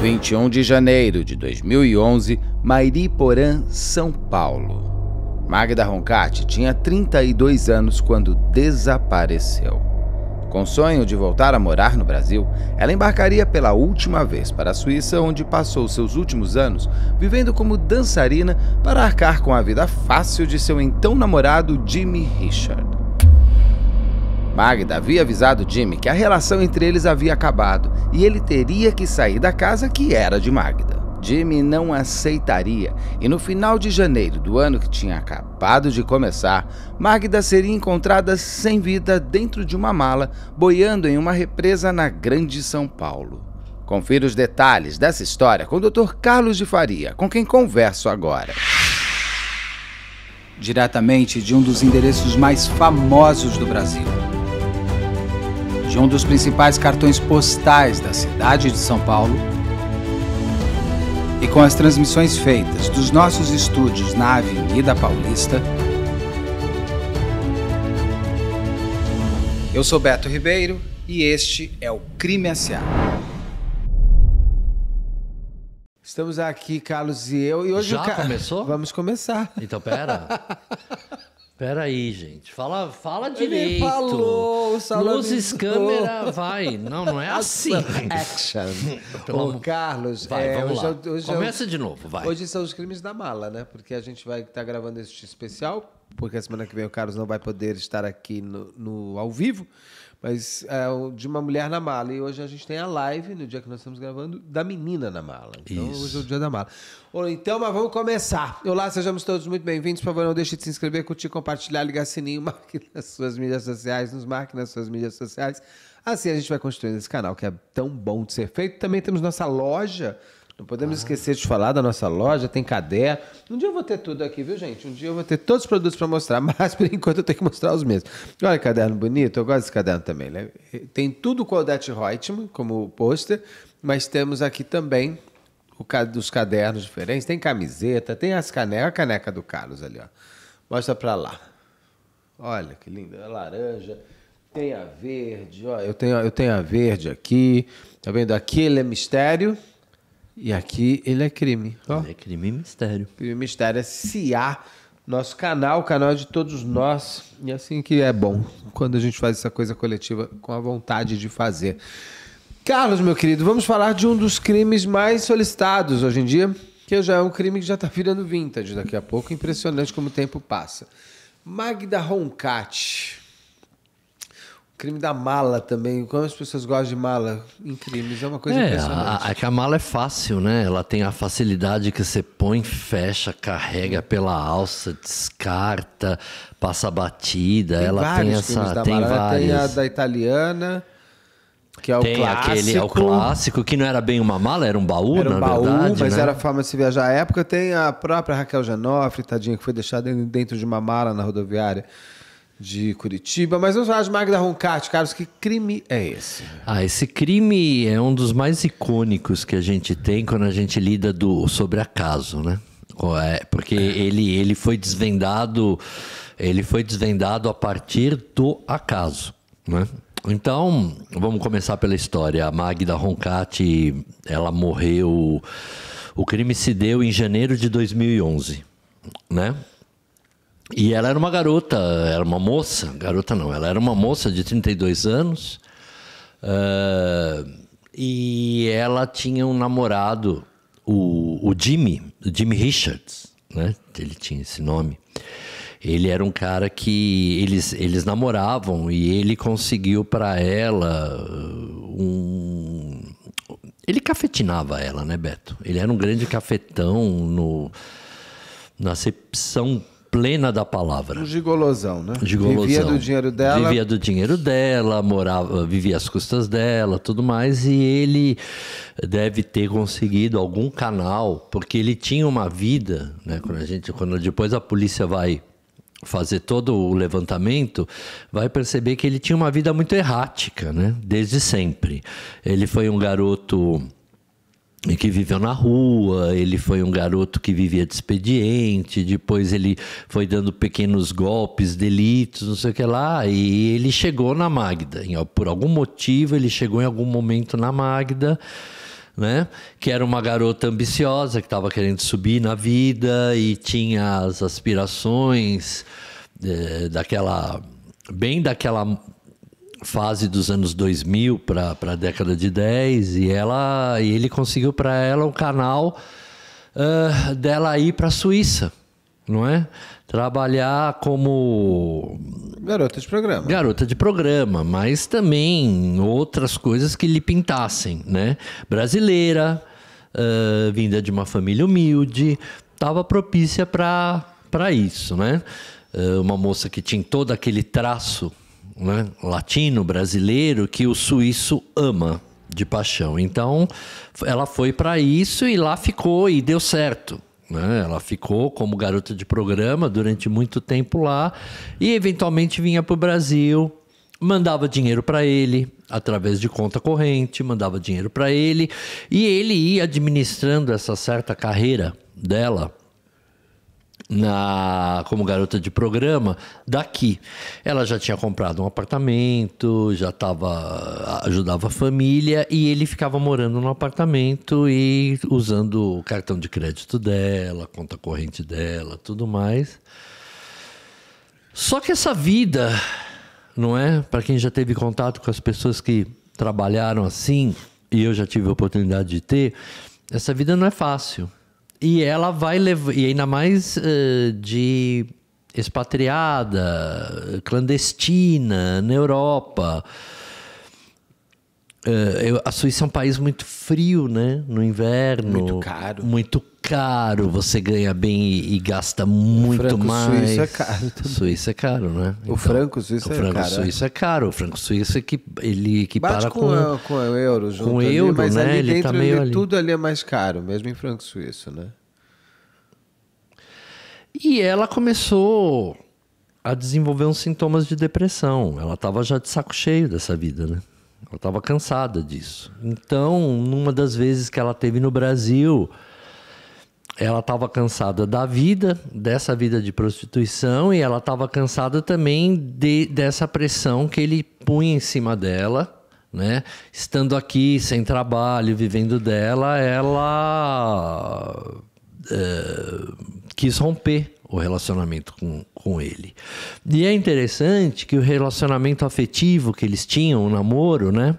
21 de janeiro de 2011, Mairiporã, São Paulo. Magda Roncati tinha 32 anos quando desapareceu. Com sonho de voltar a morar no Brasil, ela embarcaria pela última vez para a Suíça, onde passou seus últimos anos vivendo como dançarina para arcar com a vida fácil de seu então namorado Jimmy Richard. Magda havia avisado Jimmy que a relação entre eles havia acabado e ele teria que sair da casa que era de Magda. Jimmy não aceitaria e no final de janeiro do ano que tinha acabado de começar, Magda seria encontrada sem vida dentro de uma mala boiando em uma represa na Grande São Paulo. Confira os detalhes dessa história com o Dr. Carlos de Faria, com quem converso agora. Diretamente de um dos endereços mais famosos do Brasil de um dos principais cartões postais da cidade de São Paulo, e com as transmissões feitas dos nossos estúdios na Avenida Paulista, eu sou Beto Ribeiro e este é o Crime S.A. Estamos aqui, Carlos e eu, e hoje... Já Ca... começou? Vamos começar. Então, pera. Espera aí, gente. Fala, fala direito. Ele falou, o Luzes, câmera, vai. Não, não é assim. Action. Pelo Ô, Carlos, vai, é, vamos hoje, lá. É hoje é Começa de novo, vai. Hoje são os crimes da mala, né? Porque a gente vai estar tá gravando esse especial, porque a semana que vem o Carlos não vai poder estar aqui no, no ao vivo. Mas é, de uma mulher na mala. E hoje a gente tem a live, no dia que nós estamos gravando, da menina na mala. Então Isso. hoje é o dia da mala. Então, mas vamos começar. Olá, sejamos todos muito bem-vindos. Por favor, não deixe de se inscrever, curtir, compartilhar, ligar sininho, marque nas suas mídias sociais, nos marque nas suas mídias sociais. Assim a gente vai construindo esse canal que é tão bom de ser feito. Também temos nossa loja não podemos ah. esquecer de falar da nossa loja, tem caderno. Um dia eu vou ter tudo aqui, viu, gente? Um dia eu vou ter todos os produtos para mostrar, mas por enquanto eu tenho que mostrar os mesmos. Olha o caderno bonito, eu gosto desse caderno também. Né? Tem tudo com o Odete Reutemann como pôster, mas temos aqui também o dos cadernos diferentes. Tem camiseta, tem as canecas, a caneca do Carlos ali, ó. Mostra para lá. Olha que linda, a laranja. Tem a verde, ó, eu tenho, eu tenho a verde aqui. Tá vendo? Aquele é mistério. E aqui ele é crime. Ó. Ele é crime e mistério. Crime e mistério. É CIA, nosso canal, o canal de todos nós. E é assim que é bom, quando a gente faz essa coisa coletiva com a vontade de fazer. Carlos, meu querido, vamos falar de um dos crimes mais solicitados hoje em dia, que já é um crime que já está virando vintage daqui a pouco. Impressionante como o tempo passa. Magda Roncati Crime da mala também. Como as pessoas gostam de mala em crimes? É uma coisa é, impressionante. A, a, é que a mala é fácil, né? Ela tem a facilidade que você põe, fecha, carrega pela alça, descarta, passa batida. Tem ela tem essa. tem mala. Ela né? tem a da italiana. Que é tem o clássico. aquele, é o clássico, que não era bem uma mala, era um baú, era um na baú, verdade. Mas né? era forma de se viajar à época. Tem a própria Raquel Janofre, tadinha, que foi deixada dentro de uma mala na rodoviária de Curitiba. Mas vamos falar de Magda Roncati, Carlos. Que crime é esse? Ah, esse crime é um dos mais icônicos que a gente tem quando a gente lida do, sobre acaso, né? É, porque é. ele, ele foi desvendado, ele foi desvendado a partir do acaso, né? Então, vamos começar pela história. A Magda Roncati, ela morreu. O crime se deu em janeiro de 2011, né? E ela era uma garota, era uma moça, garota não, ela era uma moça de 32 anos. Uh, e ela tinha um namorado, o, o Jimmy, o Jimmy Richards, né? Ele tinha esse nome. Ele era um cara que eles, eles namoravam e ele conseguiu para ela uh, um. Ele cafetinava ela, né, Beto? Ele era um grande cafetão no, na acepção plena da palavra. Um gigolosão, né? Gigolosão. Vivia do dinheiro dela. Vivia do dinheiro dela, morava, vivia às custas dela, tudo mais. E ele deve ter conseguido algum canal, porque ele tinha uma vida, né? Quando a gente, quando depois a polícia vai fazer todo o levantamento, vai perceber que ele tinha uma vida muito errática, né? Desde sempre. Ele foi um garoto e que viveu na rua, ele foi um garoto que vivia de expediente, depois ele foi dando pequenos golpes, delitos, não sei o que lá, e ele chegou na Magda. Por algum motivo, ele chegou em algum momento na Magda, né? Que era uma garota ambiciosa, que estava querendo subir na vida e tinha as aspirações é, daquela. bem daquela fase dos anos 2000 para a década de 10 e ela e ele conseguiu para ela um canal uh, dela ir para a Suíça, não é? Trabalhar como garota de programa. Garota de programa, mas também outras coisas que lhe pintassem, né? Brasileira, uh, vinda de uma família humilde, estava propícia para para isso, né? Uh, uma moça que tinha todo aquele traço né, latino, brasileiro, que o suíço ama de paixão. Então, ela foi para isso e lá ficou e deu certo. Né? Ela ficou como garota de programa durante muito tempo lá e eventualmente vinha para o Brasil, mandava dinheiro para ele através de conta corrente, mandava dinheiro para ele e ele ia administrando essa certa carreira dela na, como garota de programa daqui. Ela já tinha comprado um apartamento, já tava, ajudava a família e ele ficava morando no apartamento e usando o cartão de crédito dela, conta corrente dela, tudo mais. Só que essa vida, não é? Para quem já teve contato com as pessoas que trabalharam assim, e eu já tive a oportunidade de ter, essa vida não é fácil. E ela vai levar, e ainda mais uh, de expatriada, clandestina, na Europa. Eh, eu, a Suíça é um país muito frio, né? No inverno. Muito caro. Muito caro. Você ganha bem e, e gasta muito o franco mais. Suíço é caro. Também. Suíço é caro, né? Então, o franco suíço é caro. O é. franco suíço é caro. O franco suíço é que ele que para com, com, com o euro, junto com o euro, ali, mas né? Ali ele tá dentro, tá meio ali. tudo ali é mais caro, mesmo em franco suíço, né? E ela começou a desenvolver uns sintomas de depressão. Ela estava já de saco cheio dessa vida, né? Ela estava cansada disso. Então, numa das vezes que ela teve no Brasil, ela estava cansada da vida, dessa vida de prostituição, e ela estava cansada também de, dessa pressão que ele punha em cima dela. Né? Estando aqui, sem trabalho, vivendo dela, ela é, quis romper o relacionamento com, com ele. E é interessante que o relacionamento afetivo que eles tinham, o namoro, né?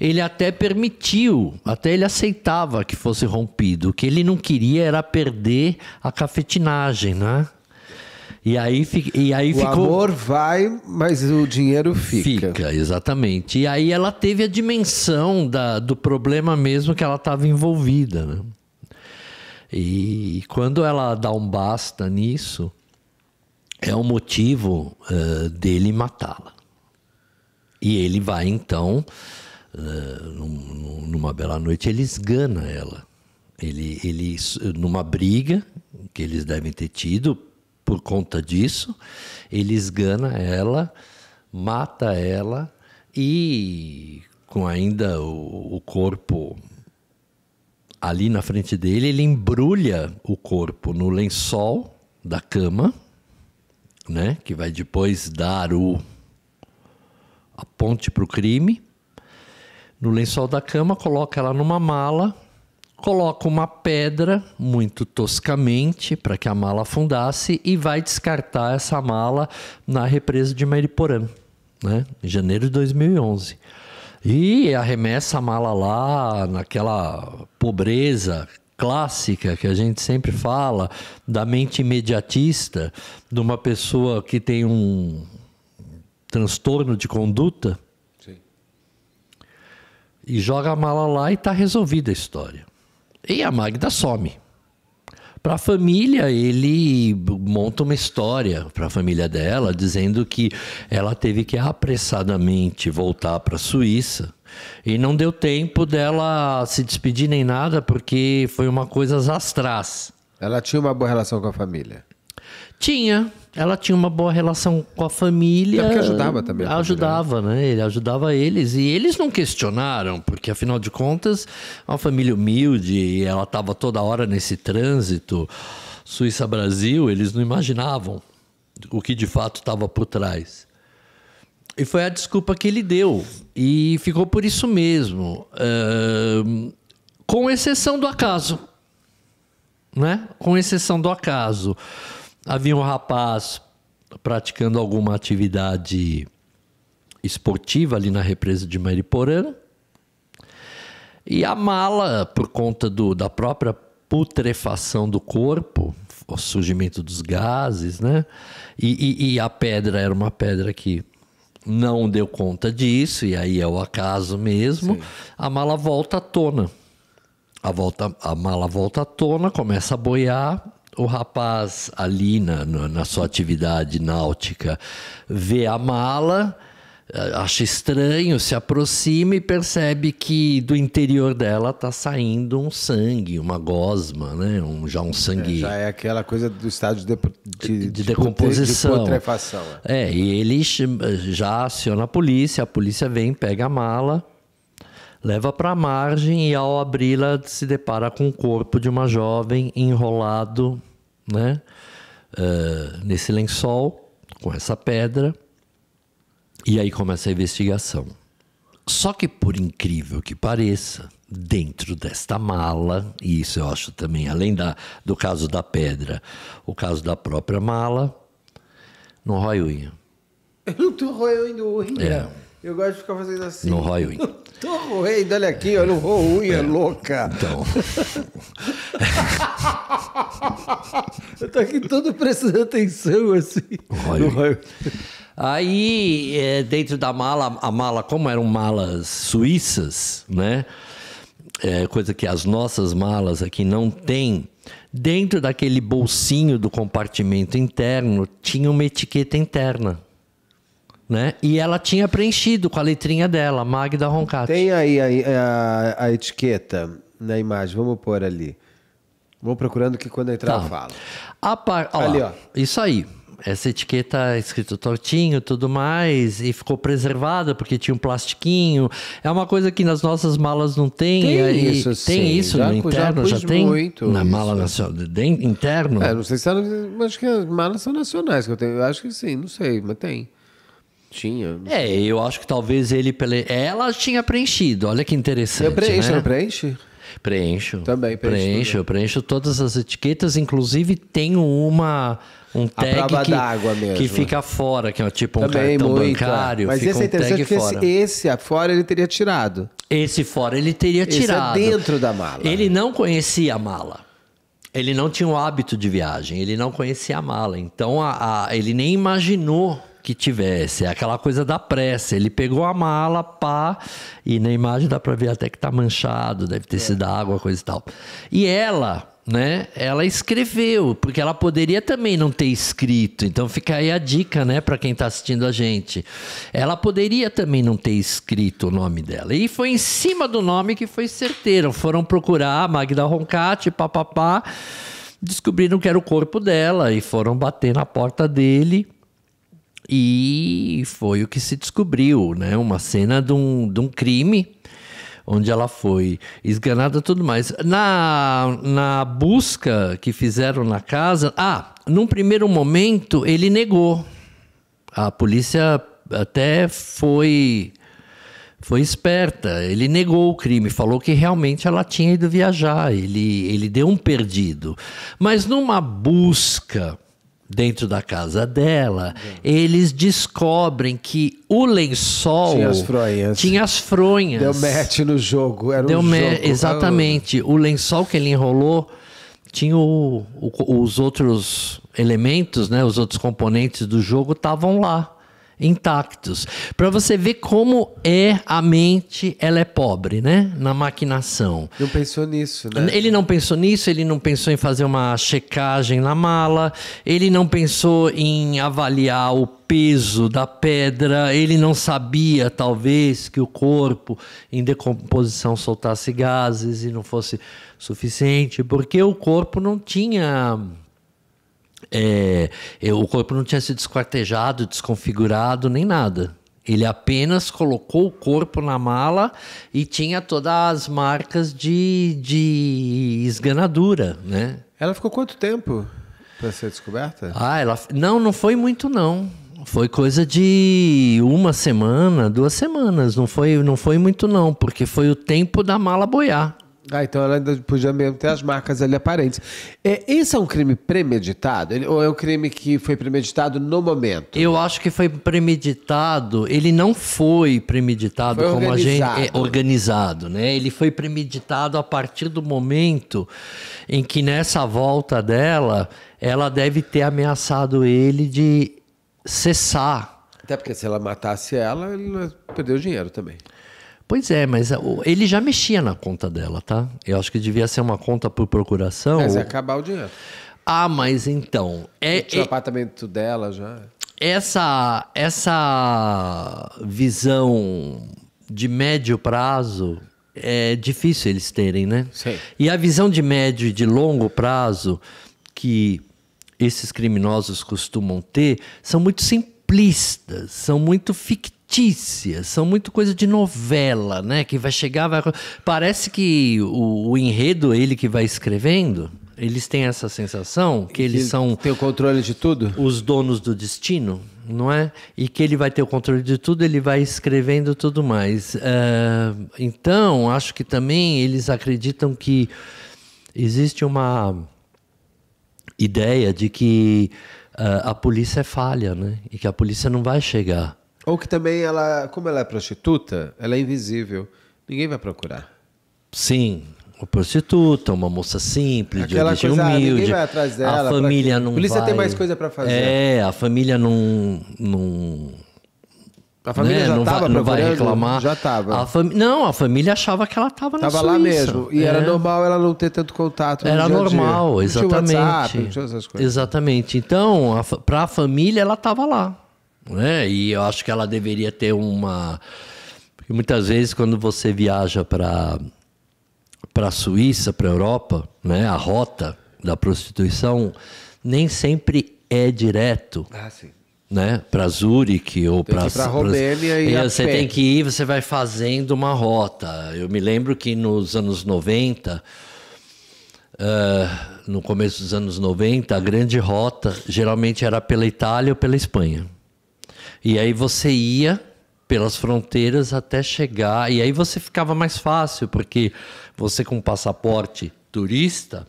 Ele até permitiu, até ele aceitava que fosse rompido. O que ele não queria era perder a cafetinagem, né? E aí, e aí o ficou. O amor vai, mas o dinheiro fica. Fica, exatamente. E aí ela teve a dimensão da, do problema mesmo que ela estava envolvida, né? E quando ela dá um basta nisso, é o motivo uh, dele matá-la. E ele vai então, uh, num, numa bela noite, ele esgana ela. Ele, ele, numa briga que eles devem ter tido por conta disso, ele esgana ela, mata ela e com ainda o, o corpo ali na frente dele, ele embrulha o corpo no lençol da cama, né? Que vai depois dar o a ponte para o crime. No lençol da cama, coloca ela numa mala, coloca uma pedra muito toscamente para que a mala afundasse e vai descartar essa mala na represa de Mariporã, né? Em janeiro de 2011. E arremessa a mala lá, naquela pobreza clássica que a gente sempre fala, da mente imediatista, de uma pessoa que tem um transtorno de conduta. Sim. E joga a mala lá e está resolvida a história. E a Magda some. Para a família, ele monta uma história para a família dela, dizendo que ela teve que apressadamente voltar para a Suíça. E não deu tempo dela se despedir nem nada, porque foi uma coisa atrás. Ela tinha uma boa relação com a família? Tinha ela tinha uma boa relação com a família. É porque ajudava também. Né? ajudava, né? né? Ele ajudava eles. E eles não questionaram, porque afinal de contas, uma família humilde e ela estava toda hora nesse trânsito Suíça-Brasil, eles não imaginavam o que de fato estava por trás. E foi a desculpa que ele deu. E ficou por isso mesmo. Uh, com exceção do acaso. Né? Com exceção do acaso havia um rapaz praticando alguma atividade esportiva ali na represa de Mariporã. E a mala, por conta do, da própria putrefação do corpo, o surgimento dos gases, né? E, e, e, a pedra era uma pedra que não deu conta disso, e aí é o acaso mesmo. Sim. A mala volta à tona. A, volta, a mala volta à tona, começa a boiar, o rapaz ali na, na sua atividade náutica vê a mala, eh, acha estranho, se aproxima e percebe que do interior dela está saindo um sangue, uma gosma, né? Um, já um sangue. É, já é aquela coisa do estado de, de, de, de decomposição. De putrefação. É, é e ele já aciona a polícia, a polícia vem, pega a mala leva para a margem e ao abri-la se depara com o corpo de uma jovem enrolado né, uh, nesse lençol, com essa pedra, e aí começa a investigação. Só que, por incrível que pareça, dentro desta mala, e isso eu acho também, além da, do caso da pedra, o caso da própria mala, não rói unha. Eu não tô roendo unha. É. Eu gosto de ficar fazendo assim. No rói unha. Tô roendo, olha aqui, olha, o roo é. louca. Então. eu tô aqui todo prestando atenção, assim. Rói unha. Aí, é, dentro da mala, a mala, como eram malas suíças, né? É, coisa que as nossas malas aqui não têm. Dentro daquele bolsinho do compartimento interno tinha uma etiqueta interna né? E ela tinha preenchido com a letrinha dela, Magda Roncati. Tem aí a, a, a etiqueta na imagem, vamos pôr ali. Vou procurando que quando entrar tá. eu falo. A par... ali, ó. Isso aí. Essa etiqueta é escrito tortinho, tudo mais, e ficou preservada porque tinha um plastiquinho. É uma coisa que nas nossas malas não tem. Tem é, e isso, sim. Tem isso já, no interno, já, já tem? Muito na isso. mala nacional, de, interno? É, não sei se... mas acho que as malas são nacionais que eu tenho. Eu acho que sim, não sei, mas tem. Tinha. É, eu acho que talvez ele. Ela tinha preenchido. Olha que interessante. Eu preencho, né? não preenche? Preencho. Também preencho. Preencho, preencho todas as etiquetas, inclusive tenho uma um tag que, que, fica fora, que é tipo um também cartão muito, bancário. Mas esse é interessante porque fora. Esse, esse fora ele teria tirado. Esse fora ele teria esse é tirado. É dentro da mala. Ele não conhecia a mala. Ele não tinha o hábito de viagem, ele não conhecia a mala. Então a, a ele nem imaginou que tivesse. É aquela coisa da pressa. Ele pegou a mala, pá, e na imagem dá para ver até que tá manchado, deve ter é. sido água, coisa e tal. E ela, né? Ela escreveu, porque ela poderia também não ter escrito. Então fica aí a dica, né, para quem está assistindo a gente. Ela poderia também não ter escrito o nome dela. E foi em cima do nome que foi certeiro. Foram procurar Magda Roncati, papapá. Descobriram que era o corpo dela e foram bater na porta dele. E foi o que se descobriu, né? Uma cena de um, de um crime onde ela foi esganada tudo mais. Na, na busca que fizeram na casa, ah, num primeiro momento ele negou. A polícia até foi foi esperta. Ele negou o crime, falou que realmente ela tinha ido viajar. Ele, ele deu um perdido. Mas numa busca dentro da casa dela, eles descobrem que o lençol tinha as fronhas. Tinha as fronhas. Deu match no jogo. Era Deu um jogo. Exatamente. O lençol que ele enrolou tinha o, o, os outros elementos, né, os outros componentes do jogo estavam lá intactos. Para você ver como é a mente, ela é pobre, né? Na maquinação. Não pensou nisso, né? Ele não pensou nisso, ele não pensou em fazer uma checagem na mala, ele não pensou em avaliar o peso da pedra, ele não sabia, talvez, que o corpo em decomposição soltasse gases e não fosse suficiente, porque o corpo não tinha é, o corpo não tinha sido desquartejado, desconfigurado, nem nada. Ele apenas colocou o corpo na mala e tinha todas as marcas de, de esganadura, né? Ela ficou quanto tempo para ser descoberta? Ah, ela não, não foi muito não. Foi coisa de uma semana, duas semanas. Não foi, não foi muito não, porque foi o tempo da mala boiar. Ah, então ela ainda podia mesmo ter as marcas ali aparentes. É, esse é um crime premeditado? Ele, ou é um crime que foi premeditado no momento? Eu acho que foi premeditado. Ele não foi premeditado foi como a gente é organizado, né? Ele foi premeditado a partir do momento em que nessa volta dela, ela deve ter ameaçado ele de cessar. Até porque se ela matasse ela, ele perdeu dinheiro também. Pois é, mas ah, ele já mexia na conta dela, tá? Eu acho que devia ser uma conta por procuração. Mas é, ou... ia acabar o dinheiro. Ah, mas então. É, é... o apartamento dela já. Essa, essa visão de médio prazo é difícil eles terem, né? Sim. E a visão de médio e de longo prazo que esses criminosos costumam ter são muito simplistas, são muito fictícias fictícias, são muito coisa de novela, né? Que vai chegar, vai. Parece que o, o enredo, ele que vai escrevendo. Eles têm essa sensação que eles são. Tem o controle de tudo? Os donos do destino, não é? E que ele vai ter o controle de tudo, ele vai escrevendo tudo mais. Uh, então, acho que também eles acreditam que existe uma ideia de que uh, a polícia é falha, né? E que a polícia não vai chegar. Ou que também ela, como ela é prostituta, ela é invisível. Ninguém vai procurar. Sim, uma prostituta, uma moça simples, Aquela de origem coisa, ah, humilde. a família não polícia vai... tem mais coisa para fazer. É, a família não não a família né? já não, vai, não vai reclamar. Já tava. A Não, a família achava que ela estava na tava Suíça. lá mesmo. E é. era normal ela não ter tanto contato. Era normal, exatamente. Não tinha WhatsApp, não tinha essas coisas. Exatamente. Então, para a família, ela estava lá. Né? E eu acho que ela deveria ter uma. Porque muitas vezes, quando você viaja para para a Suíça, para a Europa, né? a rota da prostituição nem sempre é direto. Ah, sim né? Para Zurique ou para para Romênia e, você pé. tem que ir, você vai fazendo uma rota. Eu me lembro que nos anos 90, uh, eh, no começo dos anos 90, a grande rota geralmente era pela Itália ou pela Espanha. E aí você ia pelas fronteiras até chegar. E aí você ficava mais fácil, porque você com passaporte turista,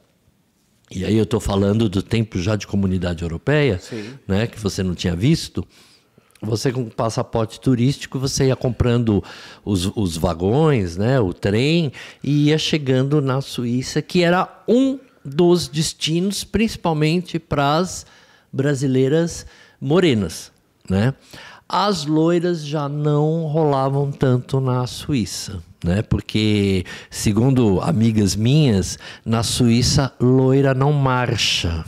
e aí eu estou falando do tempo já de comunidade europeia, né, que você não tinha visto. Você com passaporte turístico, você ia comprando os, os vagões, né, o trem, e ia chegando na Suíça, que era um dos destinos, principalmente para as brasileiras morenas né? As loiras já não rolavam tanto na Suíça, né? Porque, segundo amigas minhas, na Suíça loira não marcha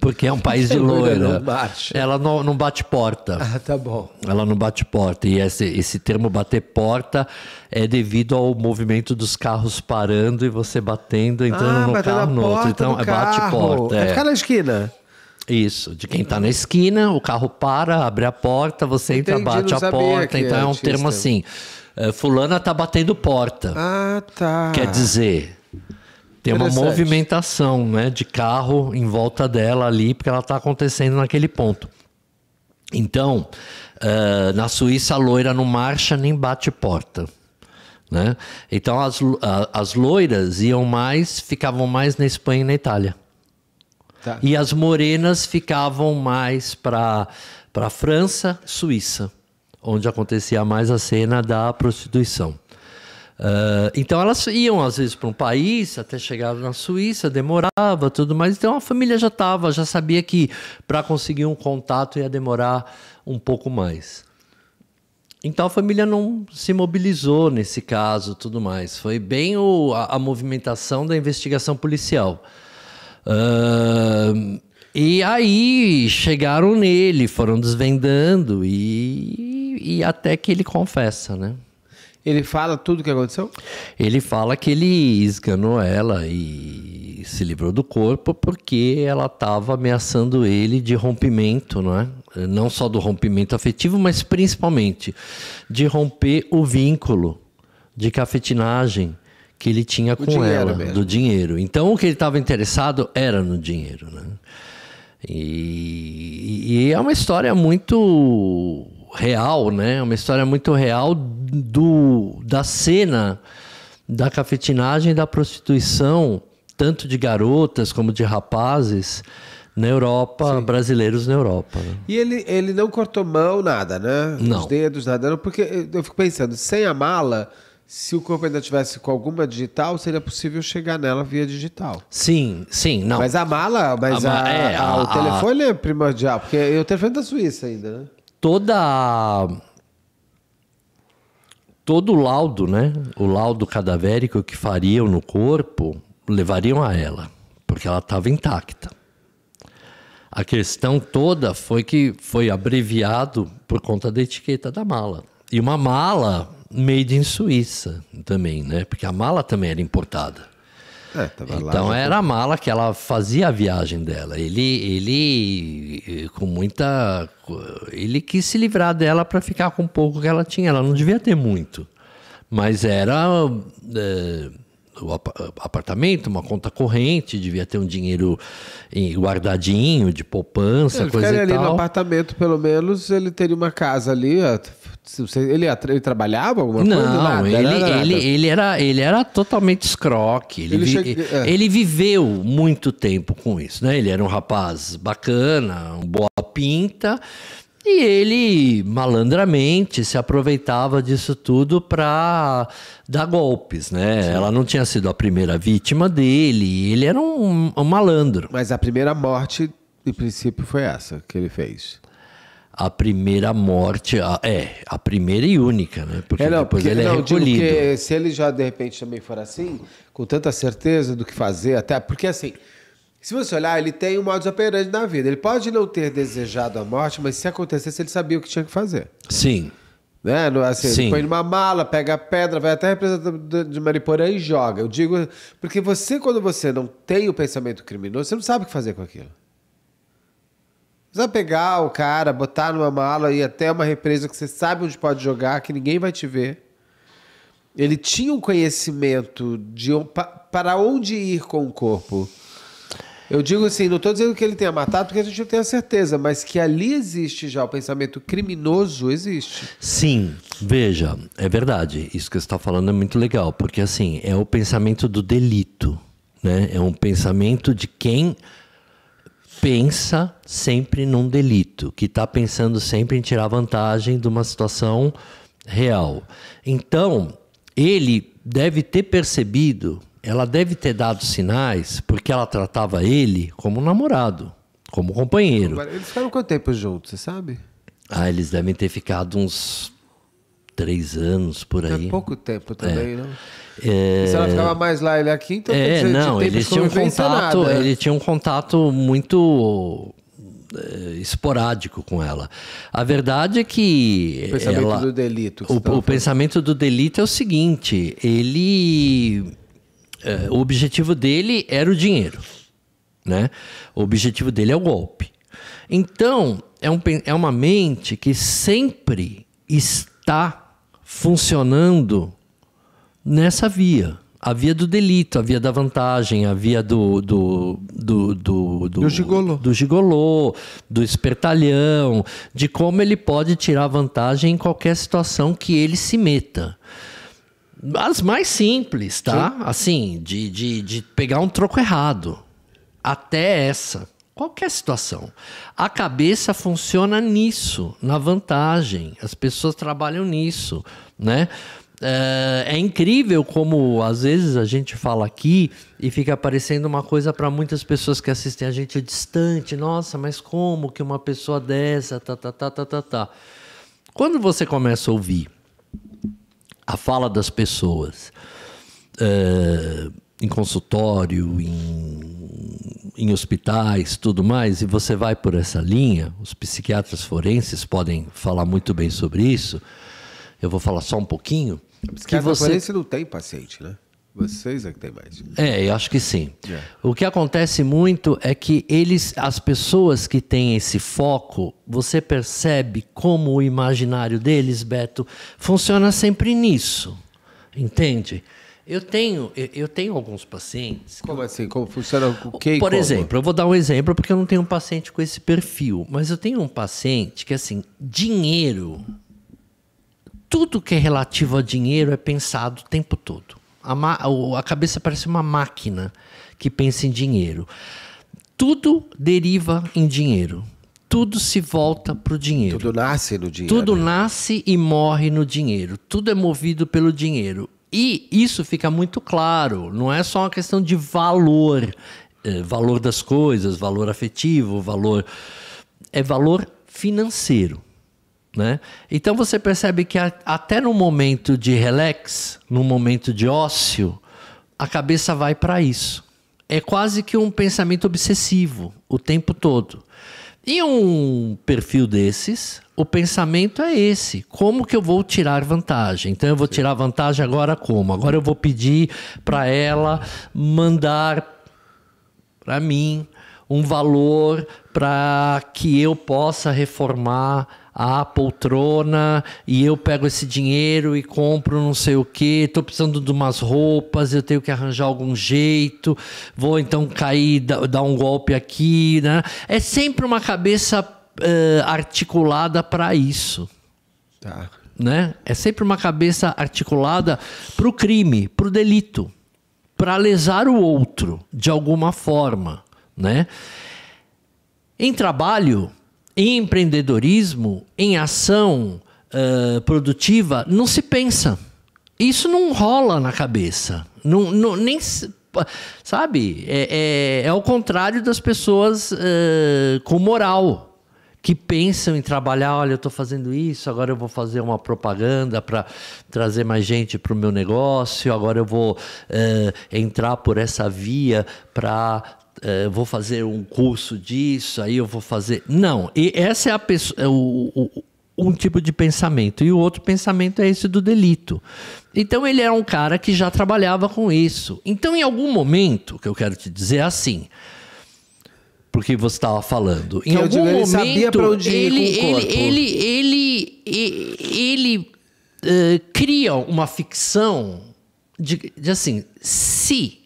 porque é um país de loira. Não bate. Ela não, não bate porta. Ah, tá bom. Ela não bate porta. E esse, esse termo bater porta é devido ao movimento dos carros parando e você batendo, entrando ah, no carro no outro. Então, é bate porta. É. é ficar na esquina. Isso, de quem está na esquina, o carro para, abre a porta, você entra, bate a porta. Então é, é um artista. termo assim. Eh, fulana está batendo porta. Ah, tá. Quer dizer, tem uma movimentação né, de carro em volta dela ali, porque ela está acontecendo naquele ponto. Então, uh, na Suíça, a loira não marcha nem bate porta. Né? Então, as, as loiras iam mais, ficavam mais na Espanha e na Itália. Tá. E as morenas ficavam mais para para França, Suíça, onde acontecia mais a cena da prostituição. Uh, então elas iam às vezes para um país, até chegaram na Suíça, demorava tudo mais. Então a família já estava, já sabia que para conseguir um contato ia demorar um pouco mais. Então a família não se mobilizou nesse caso, tudo mais. Foi bem o, a, a movimentação da investigação policial. Uh, e aí chegaram nele, foram desvendando e, e até que ele confessa, né? Ele fala tudo o que aconteceu? Ele fala que ele esganou ela e se livrou do corpo porque ela estava ameaçando ele de rompimento, não é? Não só do rompimento afetivo, mas principalmente de romper o vínculo de cafetinagem que ele tinha com ela, mesmo. do dinheiro. Então o que ele estava interessado era no dinheiro, né? E, e, é uma história muito real, né? É uma história muito real do da cena da cafetinagem, da prostituição, tanto de garotas como de rapazes na Europa, Sim. brasileiros na Europa. Né? E ele, ele não cortou mão nada, né? Não. Os dedos, nada, porque eu fico pensando, sem a mala se o corpo ainda tivesse com alguma digital, seria possível chegar nela via digital. Sim, sim, não. Mas a mala, mas a, a, é, a, o telefone é primordial, porque eu tenho telefone da Suíça ainda, né? Toda todo o laudo, né? O laudo cadavérico que fariam no corpo, levariam a ela, porque ela estava intacta. A questão toda foi que foi abreviado por conta da etiqueta da mala. E uma mala made in Suíça também, né? Porque a mala também era importada. É, então lá, era a mala que ela fazia a viagem dela. Ele, ele eh, com muita, ele quis se livrar dela para ficar com o pouco que ela tinha. Ela não devia ter muito, mas era é, o apartamento, uma conta corrente, devia ter um dinheiro guardadinho de poupança, ele é, coisa e ali tal. ali no apartamento, pelo menos ele teria uma casa ali, ele, ele trabalhava alguma não, coisa? Nada, ele, nada, nada. ele, ele, era, ele era totalmente escroque. Ele, ele, vi, chegue... é. ele, viveu muito tempo com isso, né? Ele era um rapaz bacana, um boa pinta, e ele malandramente se aproveitava disso tudo para dar golpes, né? Sim. Ela não tinha sido a primeira vítima dele, ele era um, um malandro. Mas a primeira morte, em princípio, foi essa que ele fez a primeira morte, a, é, a primeira e única, né? Porque é, não, depois porque, ele é não, é recolhido. Porque eh, se ele já de repente também for assim, com tanta certeza do que fazer, até porque assim, se você olhar, ele tem um modo operandi na vida. Ele pode não ter desejado a morte, mas se acontecesse, ele sabia o que tinha que fazer. Sim. Né? Assim, Sim. põe numa mala, pega a pedra, vai até a represa de Mariporã e joga. Eu digo, porque você, quando você não tem o pensamento criminoso, você não sabe o que fazer com aquilo. Precisa pegar o cara, botar numa mala e até uma represa que você sabe onde pode jogar, que ninguém vai te ver. Ele tinha um conhecimento de para onde ir com o corpo. Eu digo assim, não estou dizendo que ele tenha matado, porque a gente não tem a certeza, mas que ali existe já o pensamento criminoso, existe. Sim, veja, é verdade. Isso que você está falando é muito legal, porque assim, é o pensamento do delito, né? É um pensamento de quem pensa sempre num delito, que está pensando sempre em tirar vantagem de uma situação real. Então, ele deve ter percebido, ela deve ter dado sinais, porque ela tratava ele como namorado, como companheiro. Eles ficaram quanto tempo juntos, você sabe? Ah, eles devem ter ficado uns três anos por aí. É pouco tempo também, é. né? É... Se ela ficava mais lá, ele aqui, então é, dizer, não, eles tinham contato, nada. ele tinha um contato muito eh, esporádico com ela. A verdade é que. O pensamento ela, do delito. O, o pensamento do delito é o seguinte: ele. É, o objetivo dele era o dinheiro. Né? O objetivo dele é o golpe. Então, é, um, é uma mente que sempre está funcionando nessa via. A via do delito, a via da vantagem, a via do. do, do, do, do, do gigolô. Do gigolô, do espertalhão, de como ele pode tirar vantagem em qualquer situação que ele se meta. As mais simples, tá? Sim. Assim, de, de, de pegar um troco errado. Até essa qualquer situação. A cabeça funciona nisso, na vantagem. As pessoas trabalham nisso, né? É, é incrível como às vezes a gente fala aqui e fica parecendo uma coisa para muitas pessoas que assistem a gente distante. Nossa, mas como que uma pessoa dessa, tá, tá, tá, tá, tá, tá. Quando você começa a ouvir a fala das pessoas, é, em consultório, em, em hospitais, tudo mais, e você vai por essa linha, os psiquiatras forenses podem falar muito bem sobre isso. Eu vou falar só um pouquinho. Psiquiatra você... forense não tem paciente, né? Vocês é que tem mais. É, eu acho que sim. Yeah. É. O que acontece muito é que eles, as pessoas que têm esse foco, você percebe como o imaginário deles, Beto, funciona sempre nisso. Entende? Eu tenho, eu tenho alguns pacientes. Como assim? Como funciona o que? Por como? exemplo, eu vou dar um exemplo porque eu não tenho um paciente com esse perfil, mas eu tenho um paciente que assim, dinheiro, tudo que é relativo a dinheiro é pensado o tempo todo. A, a cabeça parece uma máquina que pensa em dinheiro. Tudo deriva em dinheiro tudo se volta para o dinheiro. Tudo nasce no dinheiro. Tudo né? nasce e morre no dinheiro. Tudo é movido pelo dinheiro. E isso fica muito claro, não é só uma questão de valor, é, valor das coisas, valor afetivo, valor. É valor financeiro. Né? Então você percebe que a, até no momento de relax, no momento de ócio, a cabeça vai para isso. É quase que um pensamento obsessivo o tempo todo. E um perfil desses, o pensamento é esse: como que eu vou tirar vantagem? Então eu vou tirar vantagem agora como? Agora eu vou pedir para ela mandar para mim um valor para que eu possa reformar a poltrona e eu pego esse dinheiro e compro não sei o que, estou precisando de umas roupas, eu tenho que arranjar algum jeito, vou então cair, dar um golpe aqui, né? É sempre uma cabeça uh, articulada para isso. Tá. Né? É sempre uma cabeça articulada para o crime, para o delito, para lesar o outro de alguma forma, né? Em trabalho, empreendedorismo em ação uh, produtiva não se pensa. Isso não rola na cabeça. Não, não nem se, sabe? É, é, é, o contrário das pessoas uh, com moral. Que pensam em trabalhar, olha, eu estou fazendo isso, agora eu vou fazer uma propaganda para trazer mais gente para o meu negócio, agora eu vou uh, entrar por essa via para ah, vou fazer um curso disso, aí eu vou fazer. Não, e essa é a pessoa, é o, o, um tipo de pensamento. E o outro pensamento é esse do delito. Então ele era um cara que já trabalhava com isso. Então, em algum momento, o que eu quero te dizer é assim. Porque você estava falando. Em algum digo, ele momento, sabia onde ele, com o corpo. ele, ele, ele, ele, uh, cria uma ficção de, de assim, se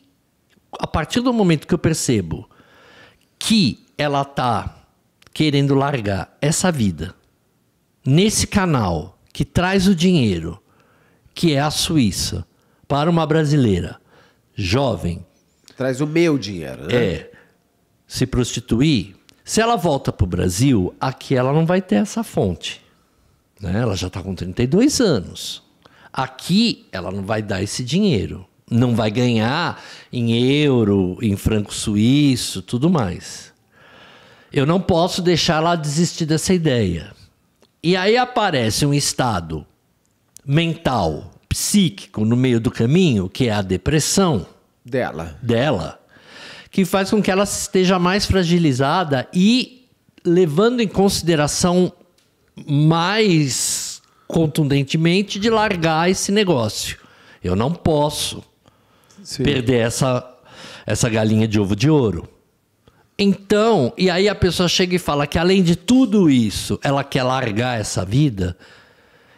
a partir do momento que eu percebo que ela tá querendo largar essa vida nesse canal que traz o dinheiro, que é a Suíça, para uma brasileira jovem. Traz o meu dinheiro, né? É. Se prostituir, se ela volta para o Brasil, aqui ela não vai ter essa fonte. Né? Ela já está com 32 anos. Aqui ela não vai dar esse dinheiro não vai ganhar em euro, em franco suíço, tudo mais. Eu não posso deixar lá desistir dessa ideia. E aí aparece um estado mental, psíquico no meio do caminho, que é a depressão dela. Dela, que faz com que ela esteja mais fragilizada e levando em consideração mais contundentemente de largar esse negócio. Eu não posso Sim. perder essa, essa galinha de ovo de ouro. Então, e aí a pessoa chega e fala que além de tudo isso, ela quer largar essa vida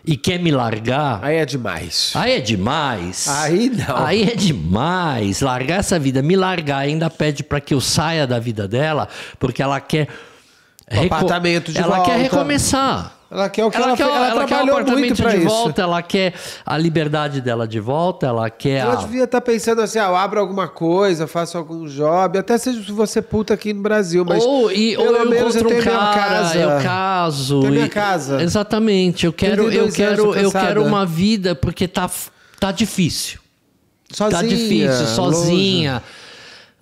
e quer me largar. Aí é demais. Aí é demais. Aí não. Aí é demais. Largar essa vida, me largar, ainda pede para que eu saia da vida dela, porque ela quer. O apartamento de Ela volta. quer recomeçar. Ela quer o que ela, ela quer, ela, ela quer o apartamento de isso. volta, ela quer a liberdade dela de volta, ela quer. Ela a... devia estar tá pensando assim, ah, eu abro alguma coisa, faço algum job, até seja se você puta aqui no Brasil, mas. Ou, e, pelo ou eu menos encontro eu um cara, casa, eu caso. Tem minha casa. exatamente. Eu quero, eu quero, eu quero uma vida, porque tá, tá difícil. Tá sozinha, tá difícil, sozinha. Longe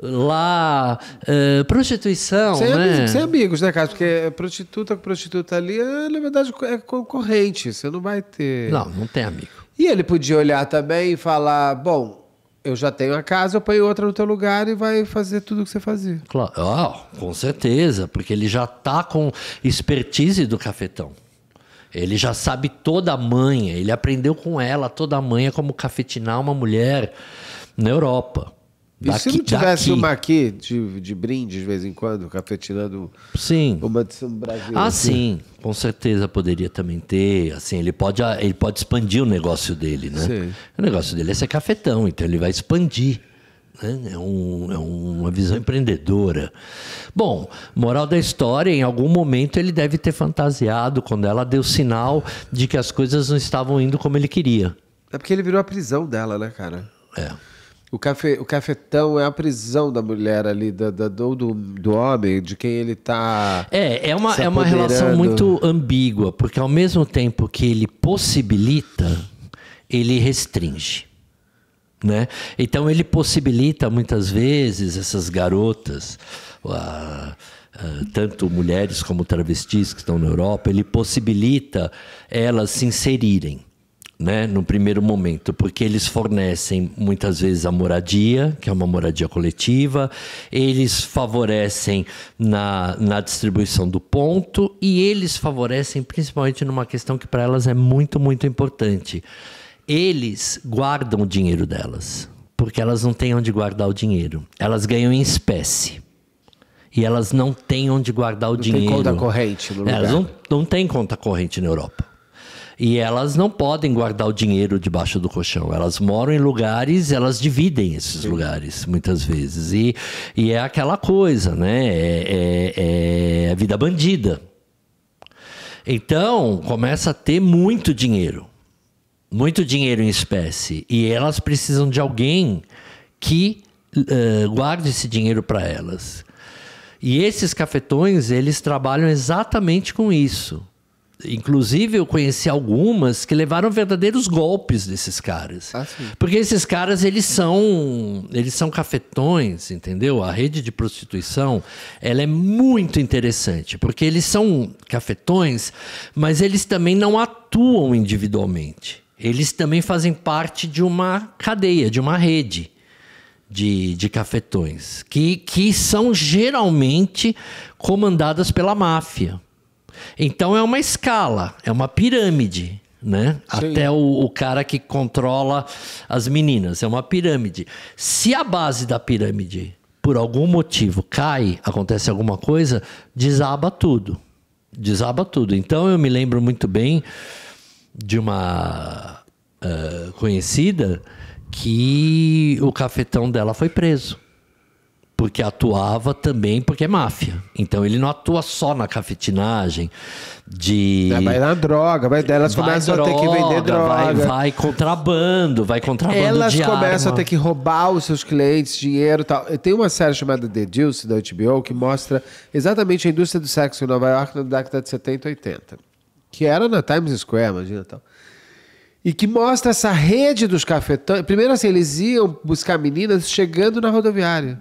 lá, uh, prostituição. Sem, né? amigos, sem amigos, né, Cássio? Porque prostituta com prostituta ali, é, na verdade, é concorrente. Você não vai ter. Não, não tem amigo. E ele podia olhar também e falar: bom, eu já tenho a casa, eu ponho outra no teu lugar e vai fazer tudo o que você fazia. Claro, oh, com certeza, porque ele já está com expertise do cafetão. Ele já sabe toda a manha, ele aprendeu com ela toda a manha como cafetinar uma mulher na Europa. E daqui, se não tivesse daqui. uma aqui de, de brinde de vez em quando, cafetinando sim. uma edição do Brasil? Ah, assim. sim, com certeza poderia também ter. Assim, ele pode, ele pode expandir o negócio dele, né? Sim. O negócio dele é ser cafetão, então ele vai expandir. Né? É, um, é uma visão empreendedora. Bom, moral da história: em algum momento ele deve ter fantasiado quando ela deu sinal de que as coisas não estavam indo como ele queria. É porque ele virou a prisão dela, né, cara? É. O, cafe, o cafetão é a prisão da mulher ali, da, da do, do, homem, de quem ele está. É, é uma, é uma relação muito ambígua, porque ao mesmo tempo que ele possibilita, ele restringe. Né? Então ele possibilita muitas vezes essas garotas. Uh, tanto mulheres como travestis que estão na Europa, ele possibilita elas se inserirem né, no primeiro momento, porque eles fornecem muitas vezes a moradia, que é uma moradia coletiva, eles favorecem na, na distribuição do ponto e eles favorecem principalmente numa questão que para elas é muito, muito importante. Eles guardam o dinheiro delas, porque elas não têm onde guardar o dinheiro, elas ganham em espécie e elas não têm onde guardar o não dinheiro. Tem conta corrente no lugar. Elas não, não têm conta corrente na Europa. E elas não podem guardar o dinheiro debaixo do colchão. Elas moram em lugares, elas dividem esses Sim. lugares, muitas vezes. E, e é aquela coisa, né? É, é, é, é a vida bandida. Então, começa a ter muito dinheiro. Muito dinheiro em espécie. E elas precisam de alguém que uh, guarde esse dinheiro para elas. E esses cafetões, eles trabalham exatamente com isso. Inclusive, eu conheci algumas que levaram verdadeiros golpes desses caras. Ah, Porque esses caras, eles são, eles são cafetões, entendeu? A rede de prostituição, ela é muito interessante, porque eles são cafetões, mas eles também não atuam individualmente. Eles também fazem parte de uma cadeia, de uma rede de, de cafetões, que, que são geralmente comandadas pela máfia. Então é uma escala, é uma pirâmide, né? Sim. Até o, o, cara que controla as meninas, é uma pirâmide. Se a base da pirâmide, por algum motivo, cai, acontece alguma coisa, desaba tudo. Desaba tudo. Então eu me lembro muito bem de uma uh, conhecida que o cafetão dela foi preso porque atuava também porque é máfia. Então ele não atua só na cafetinagem de é, vai na droga, vai delas vai começam droga, a ter que vender droga, vai, vai contrabando, vai contrabando elas de começam arma. a ter que roubar os seus clientes, dinheiro, tal. Tem uma série chamada The Deuce da HBO que mostra exatamente a indústria do sexo em Nova York na década de 70 e 80, que era na Times Square, imagina, tal. E que mostra essa rede dos cafetões. Primeiro assim, eles iam buscar meninas chegando na rodoviária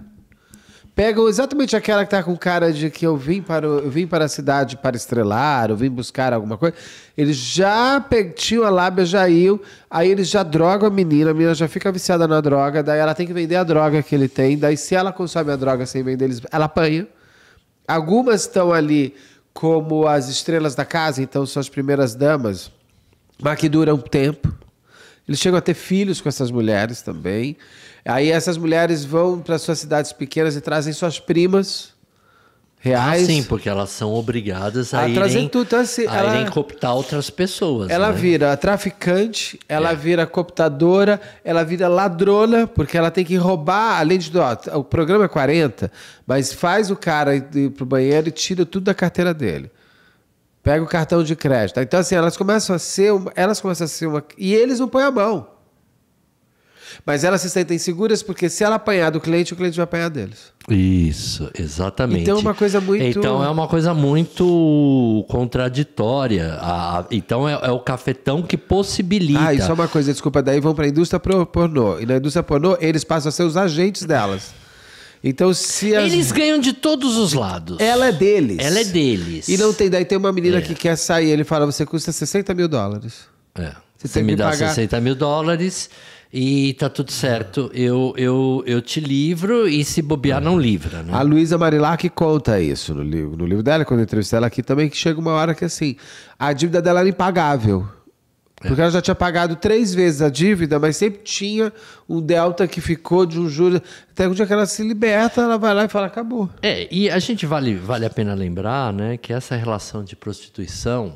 pegam exatamente aquela que tá com cara de que eu vim para, o, eu vim para a cidade para estrelar, eu vim buscar alguma coisa. Eles já tinham a lábia, já iam, aí eles já drogam a menina, a menina já fica viciada na droga, daí ela tem que vender a droga que ele tem, daí se ela consome a droga sem vender, eles, ela apanha. Algumas estão ali como as estrelas da casa, então são as primeiras damas, mas que duram um tempo. Eles chegam a ter filhos com essas mulheres também. Aí essas mulheres vão para suas cidades pequenas e trazem suas primas reais. Ah, sim, porque elas são obrigadas a, a irem, tudo, então, assim, a ela, irem cooptar outras pessoas. Ela né? vira traficante, ela é. vira cooptadora, ela vira ladrona, porque ela tem que roubar, além de... Ó, o programa é 40, mas faz o cara ir pro banheiro e tira tudo da carteira dele. Pega o cartão de crédito. Então, assim, elas começam a ser... Uma, elas começam a ser uma... E eles não põem a mão. Mas elas se sentem seguras porque se ela apanhar do cliente, o cliente vai apanhar deles. Isso, exatamente. Então é uma coisa muito. Então é uma coisa muito contraditória. então é, é, o cafetão que possibilita. Ah, isso é uma coisa, desculpa, daí vão para a indústria pornô. E na indústria pornô, eles passam a ser os agentes delas. Então, se as... Eles ganham de todos os lados. Ela é deles. Ela é deles. E não tem. Daí tem uma menina é. que quer sair, ele fala: você custa 60 mil dólares. É. Você, você me dá pagar... 60 mil dólares e tá tudo certo. Eu, eu, eu te livro e se bobear, não livra. Né? A Luísa Marilac conta isso no livro, no livro dela, quando eu entrevistei ela aqui também, que chega uma hora que assim, a dívida dela era impagável. É. Porque ela já tinha pagado três vezes a dívida, mas sempre tinha um delta que ficou de um juros. Até um dia é que ela se liberta, ela vai lá e fala, acabou. É, e a gente vale, vale a pena lembrar né, que essa relação de prostituição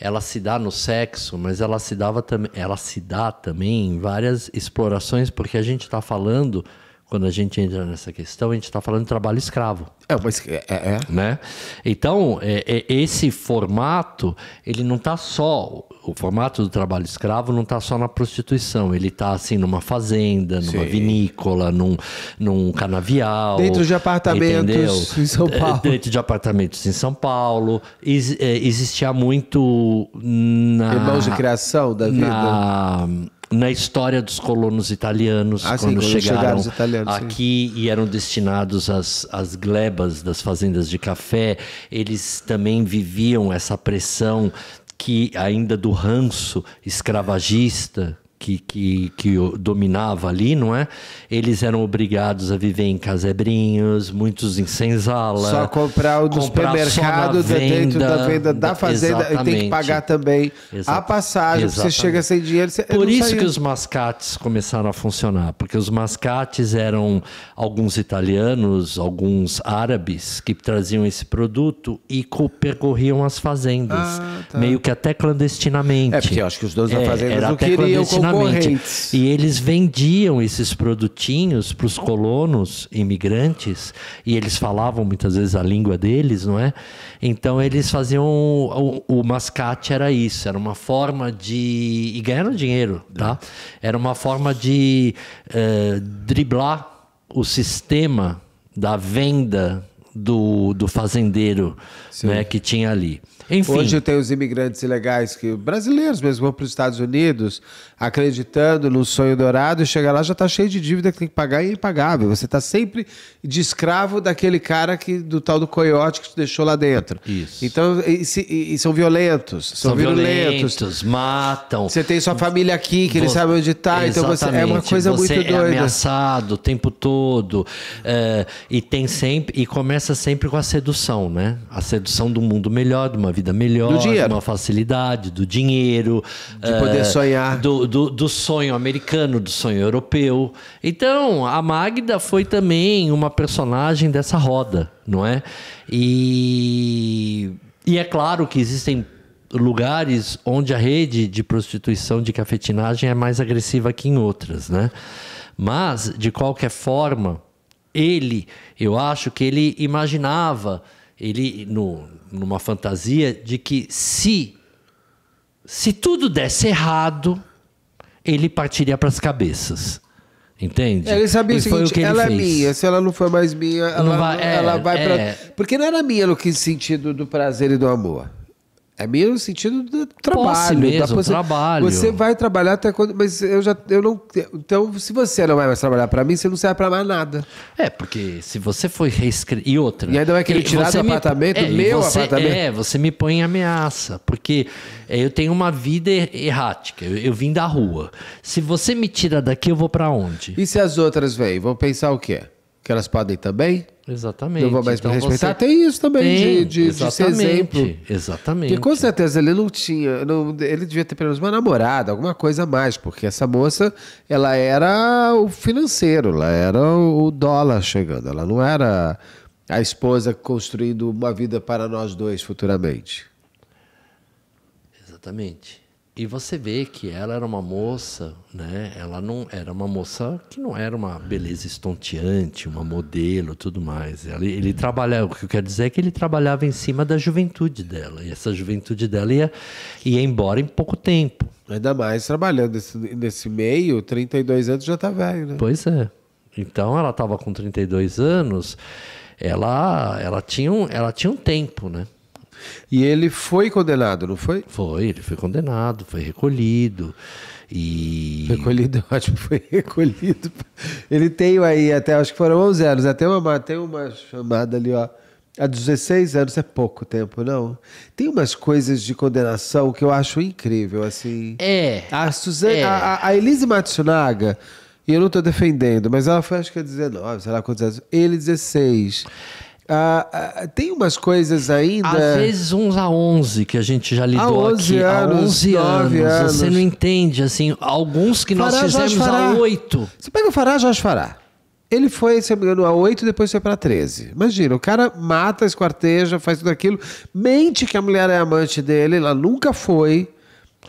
ela se dá no sexo, mas ela se dava também, ela se dá também em várias explorações, porque a gente está falando quando a gente entra nessa questão, a gente está falando de trabalho escravo. É, mas é. é. Né? Então, é, é, esse formato, ele não está só. O formato do trabalho escravo não está só na prostituição. Ele está, assim, numa fazenda, numa Sim. vinícola, num, num canavial. Dentro de apartamentos entendeu? em São Paulo. Dentro de apartamentos em São Paulo. Ex é, existia muito. Na, Irmãos de criação da vida. Na, na história dos colonos italianos, ah, quando, sim, chegaram, chegaram italianos, aqui sim. e eram destinados às, às glebas das fazendas de café, eles também viviam essa pressão que ainda do ranço escravagista que, que, que dominava ali, não é? Eles eram obrigados a viver em casebrinhos, muitos em senzala. Só comprar o do supermercado, dentro da venda da fazenda, e tem que pagar também Exato. a passagem, você chega sem dinheiro. Você, Por isso saiu. que os mascates começaram a funcionar, porque os mascates eram alguns italianos, alguns árabes que traziam esse produto e percorriam as fazendas, ah, tá. meio que até clandestinamente. É, porque eu acho que os donos é, da fazenda não queriam Exatamente. E eles vendiam esses produtinhos para os colonos imigrantes e eles falavam muitas vezes a língua deles, não é? Então eles faziam o, o, o mascate era isso, era uma forma de e ganharam dinheiro, tá? Era uma forma de uh, driblar o sistema da venda do, do fazendeiro né, que tinha ali. Enfim. Hoje tem os imigrantes ilegais, que, brasileiros mesmo, vão para os Estados Unidos acreditando no sonho dourado e chegar lá já está cheio de dívida que tem que pagar e é impagável. Você está sempre de escravo daquele cara que do tal do coiote que te deixou lá dentro. Isso. Então, e, e, e são violentos. São, são violentos, violentos, matam. Você tem sua família aqui, que eles sabem onde está, então você é uma coisa você muito é doida. é ameaçado o tempo todo é, e tem sempre... E começa começa sempre com a sedução, né? A sedução do mundo melhor, de uma vida melhor, de uma facilidade, do dinheiro. De uh, poder eh, sonhar. Do, do, do, sonho americano, do sonho europeu. Então, a Magda foi também uma personagem dessa roda, não é? E, e é claro que existem lugares onde a rede de prostituição, de cafetinagem é mais agressiva que em outras, né? Mas, de qualquer forma ele, eu acho que ele imaginava, ele no, numa fantasia de que se se tudo desse errado, ele partiria para as cabeças. Entende? Ele sabia e o seguinte, o que ela é minha, se ela não for mais minha, ela não é, vai, é, vai é. Porque não era minha no que sentido do prazer e do amor. É meio no sentido do trabalho. Mesmo, da trabalho. Você vai trabalhar até quando. Mas eu já. Eu não, então, se você não vai mais trabalhar para mim, você não serve para mais nada. É, porque se você foi reescrever. E outra. E ainda vai querer tirar do me... apartamento, é, meu você, apartamento. É, você me põe em ameaça. Porque é, eu tenho uma vida er, errática. Eu, eu vim da rua. Se você me tira daqui, eu vou para onde? E se as outras vêm? Vão pensar o quê? Que elas podem também? Exatamente. Não vou mais então me respeitar. Você... Tem isso também Tem, de, de, de, ser exemplo. Exatamente. Porque com certeza ele não tinha. Não, ele devia ter pelo menos uma namorada, alguma coisa a mais, porque essa moça, ela era o financeiro, ela era o dólar chegando, ela não era a esposa construindo uma vida para nós dois futuramente. Exatamente. E você vê que ela era uma moça, né? Ela não era uma moça que não era uma beleza estonteante, uma modelo, tudo mais. Ele, ele trabalhava, o que eu quero dizer é que ele trabalhava em cima da juventude dela. E essa juventude dela ia, ia embora em pouco tempo. Ainda mais trabalhando nesse, nesse meio, 32 anos já tá velho, né? Pois é. Então ela estava com 32 anos, ela, ela, tinha um, ela tinha um tempo, né? E ele foi condenado, não foi? Foi, ele foi condenado, foi recolhido. E... Recolhido, ótimo, foi recolhido. Ele tem aí até, acho que foram 11 anos, até né? uma, tem uma chamada ali, ó. Há 16 anos é pouco tempo, não? Tem umas coisas de condenação que eu acho incrível, assim. É. A, Suzane, é. a, a Elise Matsunaga, e eu não estou defendendo, mas ela foi, acho que é 19, sei lá quantos anos. Ele, 16. Ah, ah, tem umas coisas ainda. Às vezes uns a 11 que a gente já lidou a 11 aqui. Anos, há 11 anos, anos. Você não entende, assim, alguns que Fará, nós fizemos Fará. a 8. Você pega o Fará Jorge Fará. Ele foi, se não me engano, a 8 depois foi para 13. Imagina, o cara mata, esquarteja, faz tudo aquilo, mente que a mulher é amante dele, ela nunca foi.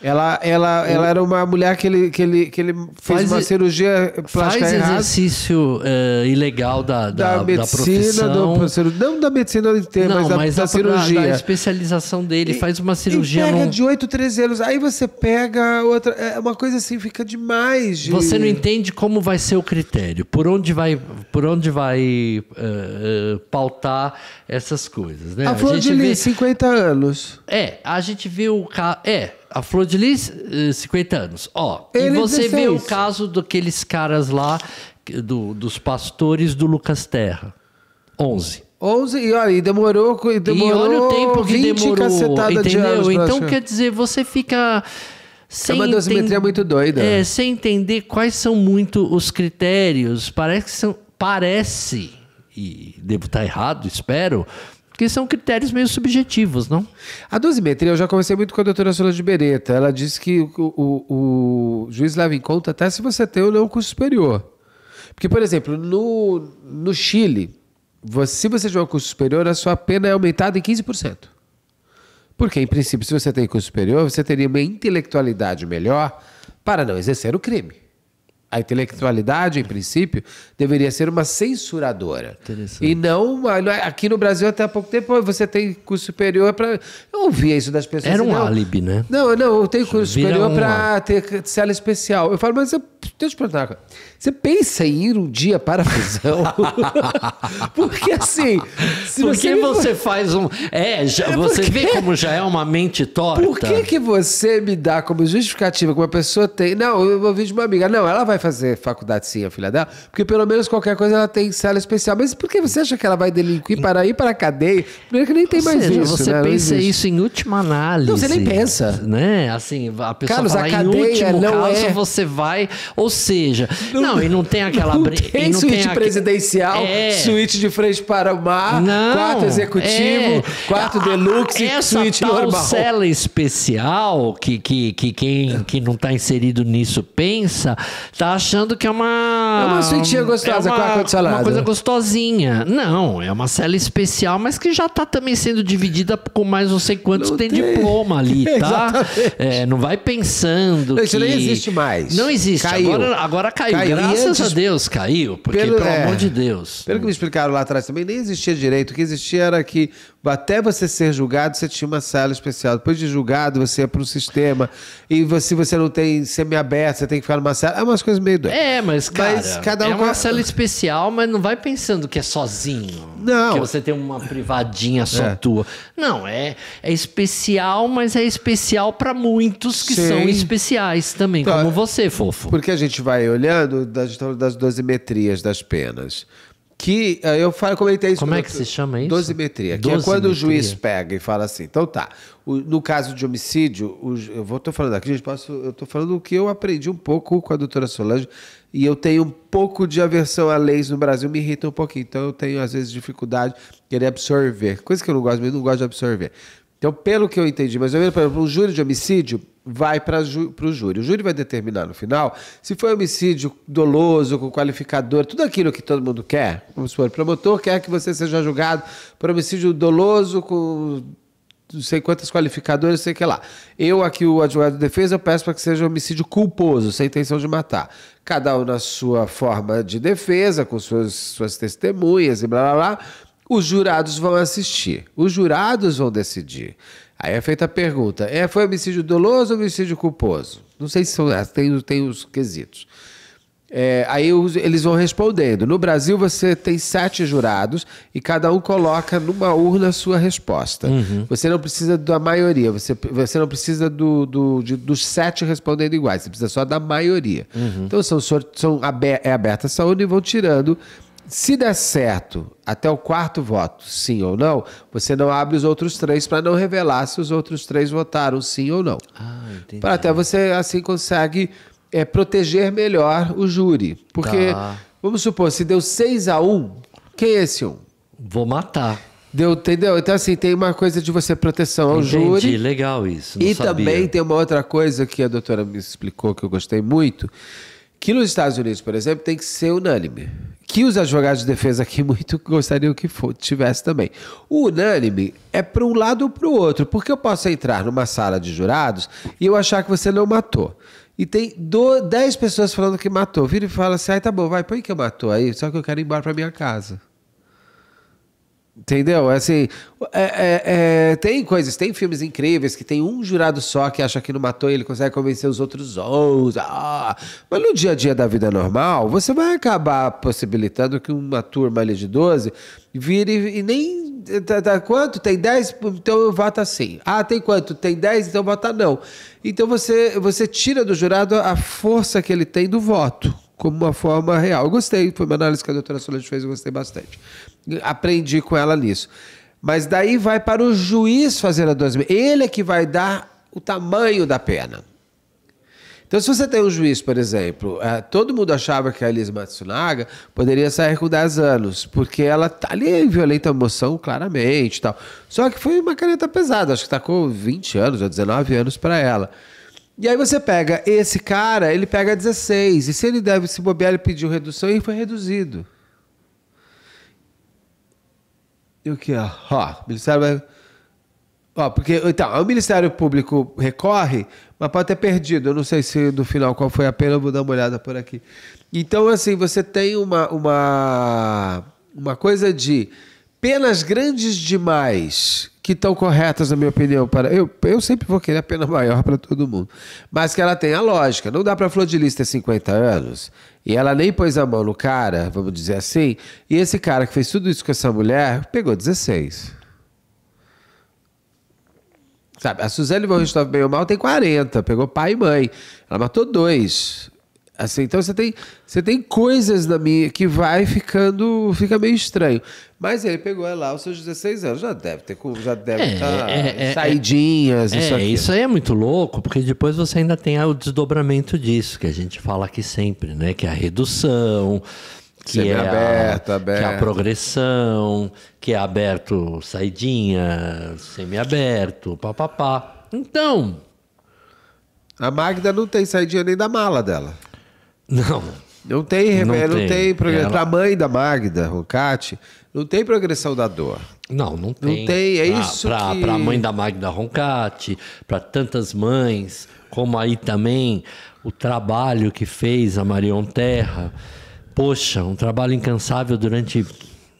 Ela, ela, ela era uma mulher que ele, que ele, que ele fez faz, uma cirurgia plástica faz errada. exercício é, ilegal da, da, da medicina, da do, não da medicina inteira, mas, da, mas da, da cirurgia. Da, da especialização dele, e, faz uma cirurgia. pega num... de 8, 13 anos, aí você pega outra. É uma coisa assim, fica demais. De... Você não entende como vai ser o critério, por onde vai, por onde vai uh, uh, pautar essas coisas. Né? Tá a, Flor de vê... 50 anos. É, a gente viu o. É, a Flor de Lis, 50 eh, anos. Ó, Ele e você vê o caso daqueles caras lá, do, dos pastores do Lucas Terra. 11. 11, e olha, e demorou, e demorou. E olha o tempo que demorou, entendeu? Anos, então quer dizer, você fica. Sem é uma dosimetria muito doida. É, sem entender quais são muito os critérios. Parece que são. Parece, e devo estar errado, espero, porque são critérios meio subjetivos, não? A dosimetria eu já conversei muito com a doutora Solange Beretta. Ela disse que o, o, o juiz leva em conta até se você tem ou não um curso superior. Porque, por exemplo, no, no Chile, você, se você tiver um curso superior, a sua pena é aumentada em 15%. Porque, em princípio, se você tem curso superior, você teria uma intelectualidade melhor para não exercer o crime. A intelectualidade, em princípio, deveria ser uma censuradora. E não uma. É, aqui no Brasil, até há pouco tempo, você tem curso superior para. Eu ouvia isso das pessoas. Era um assim, não, álibi, né? Não, não, eu tenho curso Vira superior para ter cela especial. Eu falo, mas eu, deixa eu te perguntar. Você pensa em ir um dia para a prisão? porque assim. Se porque você, você faz um. É, já, é você porque... vê como já é uma mente torta. Por que, que você me dá como justificativa que uma pessoa tem. Não, eu ouvi de uma amiga. Não, ela vai fazer faculdade sim, a filha dela, porque pelo menos qualquer coisa ela tem sala especial. Mas por que você acha que ela vai delinquir para ir para a cadeia? Primeiro que nem tem Ou mais seja, isso. Você né? pensa isso em última análise. Não, você nem pensa. Né? Assim, a pessoa Carlos, fala, a cadeia em último não caso é... você vai. Ou seja. Não, não não, e não tem aquela não briga. Tem não suíte tem presidencial, é. suíte de frente para o mar, não, quarto executivo, é. quarto deluxe, Essa suíte tal normal. cela especial que, que, que quem que não está inserido nisso pensa, tá achando que é uma. É uma suíte gostosa, é uma, com Uma coisa gostosinha. Não, é uma cela especial, mas que já está também sendo dividida com mais não sei quantos não que tem, tem, diploma ali, tá? É, não vai pensando. Não, que... Isso nem existe mais. Não existe. Caiu. Agora, agora caiu. caiu Graças a Deus caiu, porque, pelo, pelo é, amor de Deus. Pelo que me explicaram lá atrás também, nem existia direito. O que existia era que até você ser julgado, você tinha uma sala especial. Depois de julgado, você ia para um sistema. E se você, você não tem semi-aberto, você tem que ficar numa sala. É umas coisas meio doidas. É, mas, cara, mas cada um é uma sala especial, mas não vai pensando que é sozinho. Não. Que você tem uma privadinha só é. tua. Não, é, é especial, mas é especial para muitos que Sim. são especiais também, então, como você, fofo. Porque a gente vai olhando das, das dosimetrias das penas que eh, eu comentei isso. Como é que se chama isso? Dosimetria, que dosimetria. é quando o juiz pega e fala assim, então tá, o, no caso de homicídio, o, eu vou tô falando aqui, gente, posso, eu estou falando o que eu aprendi um pouco com a doutora Solange, e eu tenho um pouco de aversão a leis no Brasil, me irrita um pouquinho, então eu tenho às vezes dificuldade de querer absorver, coisa que eu não gosto, eu não gosto de absorver. Então, pelo que eu entendi, mas eu exemplo, o júri de homicídio vai para ju, o júri. O júri vai determinar no final se foi homicídio doloso, com qualificador, tudo aquilo que todo mundo quer. Vamos supor, o promotor quer que você seja julgado por homicídio doloso com não sei quantas qualificadores, sei que lá. Eu aqui, o advogado de defesa, eu peço para que seja homicídio culposo, sem intenção de matar. Cada um na sua forma de defesa, com suas, suas testemunhas e blá blá blá os jurados vão assistir, os jurados vão decidir. Aí é feita a pergunta: é, foi homicídio doloso ou homicídio culposo? Não sei se são, tem, tem os quesitos. É, aí os, eles vão respondendo. No Brasil, você tem sete jurados e cada um coloca numa urna a sua resposta. Uhum. Você não precisa da maioria, você, você não precisa do, do de, dos sete respondendo iguais, você precisa só da maioria. Uhum. Então são, são, são é aberta essa urna e vão tirando se der certo até o quarto voto, sim ou não, você não abre os outros três para não revelar se os outros três votaram sim ou não. Ah, para até você assim consegue é, proteger melhor o júri, porque tá. vamos supor se deu 6 a 1, um, quem é esse um? Vou matar. Deu, entendeu? Então, assim, tem uma coisa de você proteção ao Entendi, júri. Entendi, legal isso. e sabia. também tem uma outra coisa que a doutora me explicou que eu gostei muito, que nos Estados Unidos, por exemplo, tem que ser unânime. Que os advogados de defesa aqui muito gostariam que for, tivesse também. O unânime é para um lado ou para o outro, porque eu posso entrar numa sala de jurados e eu achar que você não matou. E tem 10 pessoas falando que matou. Vira e fala assim: ah, tá bom, vai, põe que eu matou aí, só que eu quero ir embora para minha casa. Entendeu? É assim, é, é, é, tem coisas, tem filmes incríveis que tem um jurado só que acha que não matou e ele consegue convencer os outros 11. Ah, mas no dia a dia da vida normal, você vai acabar possibilitando que uma turma ali de 12 vire e nem. Tá, tá quanto? Tem 10? Então vota sim. Ah, tem quanto? Tem 10? Então vota não. Então você, você tira do jurado a força que ele tem do voto como uma forma real. Eu gostei, foi uma análise que a doutora Solange fez, eu gostei bastante. Aprendi com ela nisso. Mas daí vai para o juiz fazer a dose. Ele é que vai dar o tamanho da pena. Então, se você tem um juiz, por exemplo, eh, todo mundo achava que a Elisa Matsunaga poderia sair com 10 anos, porque ela tá ali violenta emoção, moção, claramente tal. Só que foi uma caneta pesada, acho que tacou tá com 20 anos ou 19 anos para ela. E aí você pega esse cara, ele pega 16. E se ele deve se bobear, ele pediu redução e foi reduzido. E o que Ó, o Ministério vai. Ó, porque, então, o Ministério Público recorre, mas pode ter perdido. Eu não sei se no final qual foi a pena, eu vou dar uma olhada por aqui. Então, assim, você tem uma, uma, uma coisa de penas grandes demais que estão corretas, na minha opinião, para eu, eu sempre vou querer a pena maior para todo mundo, mas que ela tenha lógica. Não dá para Flor de Lis ter 50 anos e ela nem pôs a mão no cara, vamos dizer assim, e esse cara que fez tudo isso com essa mulher pegou 16. Sabe, a Suzane von Richthofen, bem ou mal, tem 40, pegou pai e mãe. Ela matou dois. Assim, então você tem, você tem coisas na minha que vai ficando, fica meio estranho. Mas ele pegou ela aos seus 16 anos. Já deve ter já deve é, tá é, é, é. saidinhas. isso, é, aqui. isso aí é muito louco, porque depois você ainda tem o desdobramento disso, que a gente fala aqui sempre, né? Que é a redução que é, aberto, a, aberto. que é a progressão, que é aberto saidinha, semi-aberto, papapá. Então. A Magda não tem saidinha nem da mala dela. Não. Não tem remédio, não, tem. Não tem Ela... mãe da Magda, Roncati, não tem progressão da dor. Não, não tem. Não tem, é pra, isso pra, que... Para a mãe da Magda Roncati, para tantas mães, como aí também o trabalho que fez a Marion Terra. Poxa, um trabalho incansável durante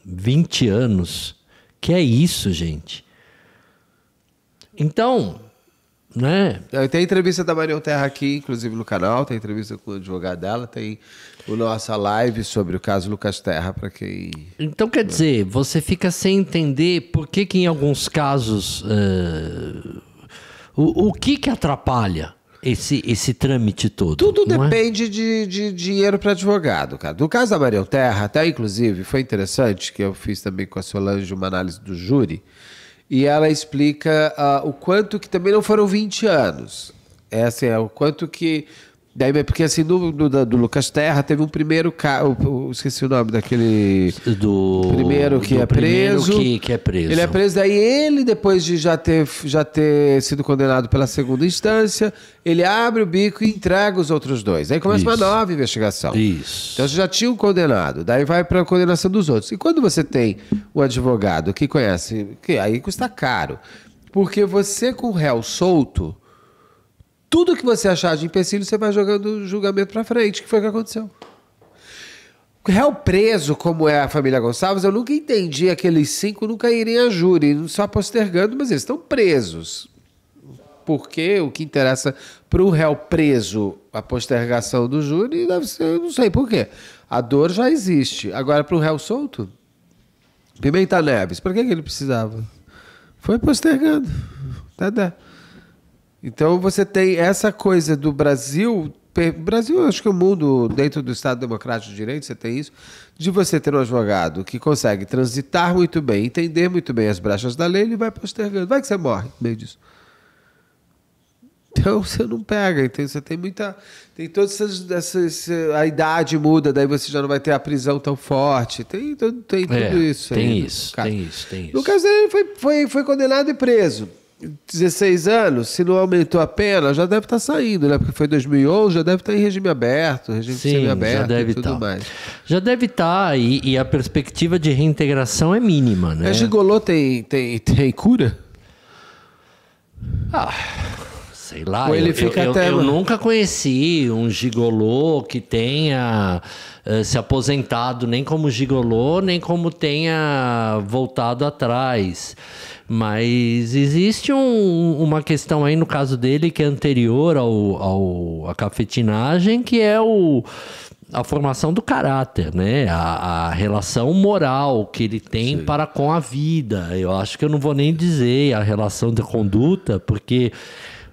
20 anos. Que é isso, gente? Então, né? Tem entrevista da Marion Terra aqui, inclusive no canal, tem entrevista com o advogado dela, tem o nossa live sobre o caso Lucas Terra para quem. Então quer dizer, você fica sem entender por que, que em alguns casos uh, o, o que que atrapalha esse, esse trâmite todo. Tudo é? depende é? de, de, dinheiro para advogado, cara. No caso da Maria Terra, até inclusive foi interessante que eu fiz também com a Solange uma análise do júri e ela explica uh, o quanto que também não foram 20 anos. essa é, assim, é o quanto que Daí, é porque assim, do, do, do, Lucas Terra teve um primeiro caso. Esqueci o nome daquele. Do. Primeiro que do é primeiro preso. Que, que é preso. Ele é preso, daí ele, depois de já ter, já ter sido condenado pela segunda instância, ele abre o bico e entrega os outros dois. Aí começa Isso. uma nova investigação. Isso. Então você já tinha um condenado, daí vai para a condenação dos outros. E quando você tem o advogado que conhece, que aí custa caro. Porque você com o réu solto tudo que você achar de empecilho, você vai jogando o julgamento para frente, que foi o que aconteceu. Réu preso, como é a família Gonçalves, eu nunca entendi aqueles cinco nunca irem a júri, só postergando, mas eles estão presos. Porque o que interessa para o réu preso, a postergação do júri, deve ser, não sei por quê. A dor já existe. Agora, para o réu solto, Pimenta Neves, para que, que ele precisava? Foi postergando. Tá, tá. Então você tem essa coisa do Brasil. Brasil, acho que o mundo, dentro do Estado Democrático de Direito, você tem isso, de você ter um advogado que consegue transitar muito bem, entender muito bem as brechas da lei, ele vai postergando. Vai que você morre no meio disso. Então você não pega, então você tem muita. Tem todas essas, essas. A idade muda, daí você já não vai ter a prisão tão forte. Tem, tem, tem é, tudo isso. Tem aí, né? isso, tem isso, tem isso, tem isso. No caso dele, ele foi, foi, foi condenado e preso. 16 anos, se não aumentou a pena, já deve estar tá saindo, né? Porque foi 2011, já deve estar tá em regime aberto, regime Sim, semiaberto já deve e tudo tá. mais. Já deve estar, tá e, e, a perspectiva de reintegração é mínima, né? É gigolô tem, tem, tem cura? Ah, sei lá. Ou ele eu, fica eu, até eu, eu nunca conheci um gigolô que tenha eh, se aposentado nem como gigolô, nem como tenha voltado atrás. Mas existe um, uma questão aí no caso dele que é anterior ao, ao à cafetinagem, que é o a formação do caráter, né? A, a relação moral que ele tem Sim. para com a vida. Eu acho que eu não vou nem dizer a relação de conduta, porque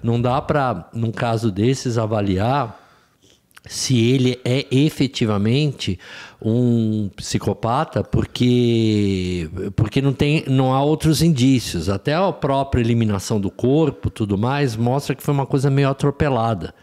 não dá para, num caso desses, avaliar se ele é efetivamente um psicopata, porque porque não tem não há outros indícios. Até a própria eliminação do corpo, tudo mais, mostra que foi uma coisa meio atropelada.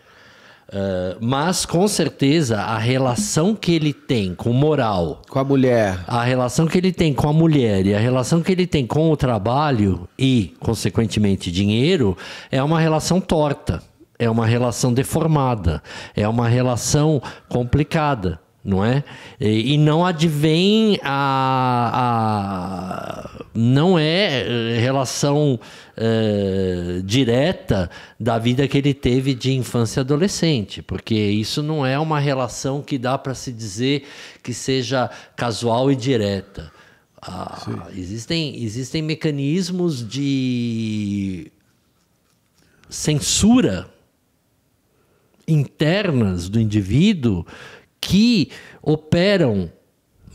Uh, mas com certeza a relação que ele tem com moral, com a mulher, a relação que ele tem com a mulher e a relação que ele tem com o trabalho e, consequentemente, dinheiro é uma relação torta é uma relação deformada, é uma relação complicada, não é? E, e não advém a, a, não é eh, relação é, direta da vida que ele teve de infância e adolescente, porque isso não é uma relação que dá para se dizer que seja casual e direta. Ah, existem, existem mecanismos de censura internas do indivíduo que operam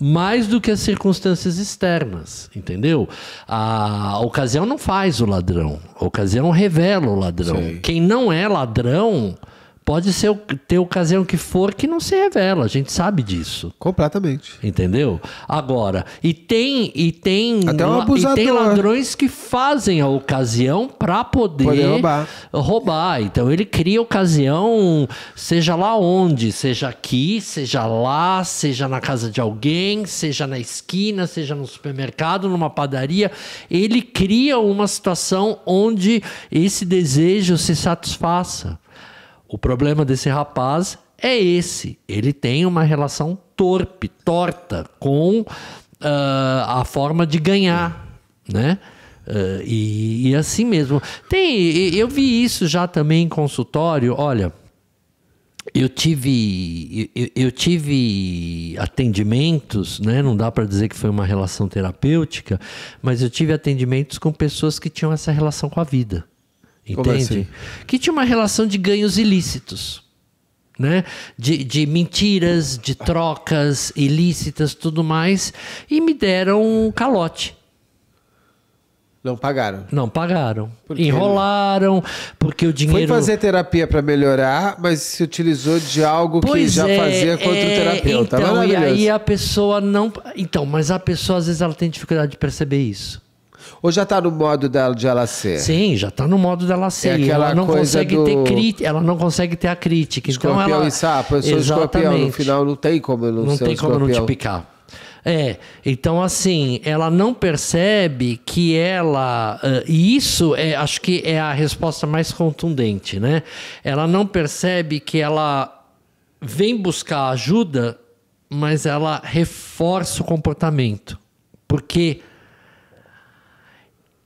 mais do que as circunstâncias externas, entendeu? A ocasião não faz o ladrão, a ocasião revela o ladrão. Sim. Quem não é ladrão Pode ser ter ocasião que for que não se revela, a gente sabe disso. Completamente. Entendeu? Agora, e tem e tem, Até um abusador. tem ladrões que fazem a ocasião para poder, poder roubar. roubar. Então ele cria ocasião, seja lá onde, seja aqui, seja lá, seja na casa de alguém, seja na esquina, seja no supermercado, numa padaria, ele cria uma situação onde esse desejo se satisfaça. O problema desse rapaz é esse. Ele tem uma relação torpe, torta com uh, a forma de ganhar, né? Uh, e, e, assim mesmo. Tem, eu vi isso já também em consultório. Olha, eu tive, eu, eu tive atendimentos, né? Não dá para dizer que foi uma relação terapêutica, mas eu tive atendimentos com pessoas que tinham essa relação com a vida. É Entende? Assim? Que tinha uma relação de ganhos ilícitos. Né? De, de, mentiras, de trocas ilícitas, tudo mais, e me deram um calote. Não pagaram. Não pagaram. Enrolaram, porque o dinheiro. Foi fazer terapia para melhorar, mas se utilizou de algo pois que já é, fazia contra é... o terapeuta. Então, e aí a pessoa não. Então, mas a pessoa às vezes ela tem dificuldade de perceber isso. Ou já está no modo dela, de ela ser? Sim, já está no modo dela é ser. É ela não consegue do... ter crítica, ela não consegue ter a crítica. Então escorpião então ela... e sapo, eu sou Exatamente. escorpião, no final não tem como eu não, não ser tem um como escorpião. não te picar. É, então assim, ela não percebe que ela. E isso é, acho que é a resposta mais contundente, né? Ela não percebe que ela vem buscar ajuda, mas ela reforça o comportamento. Porque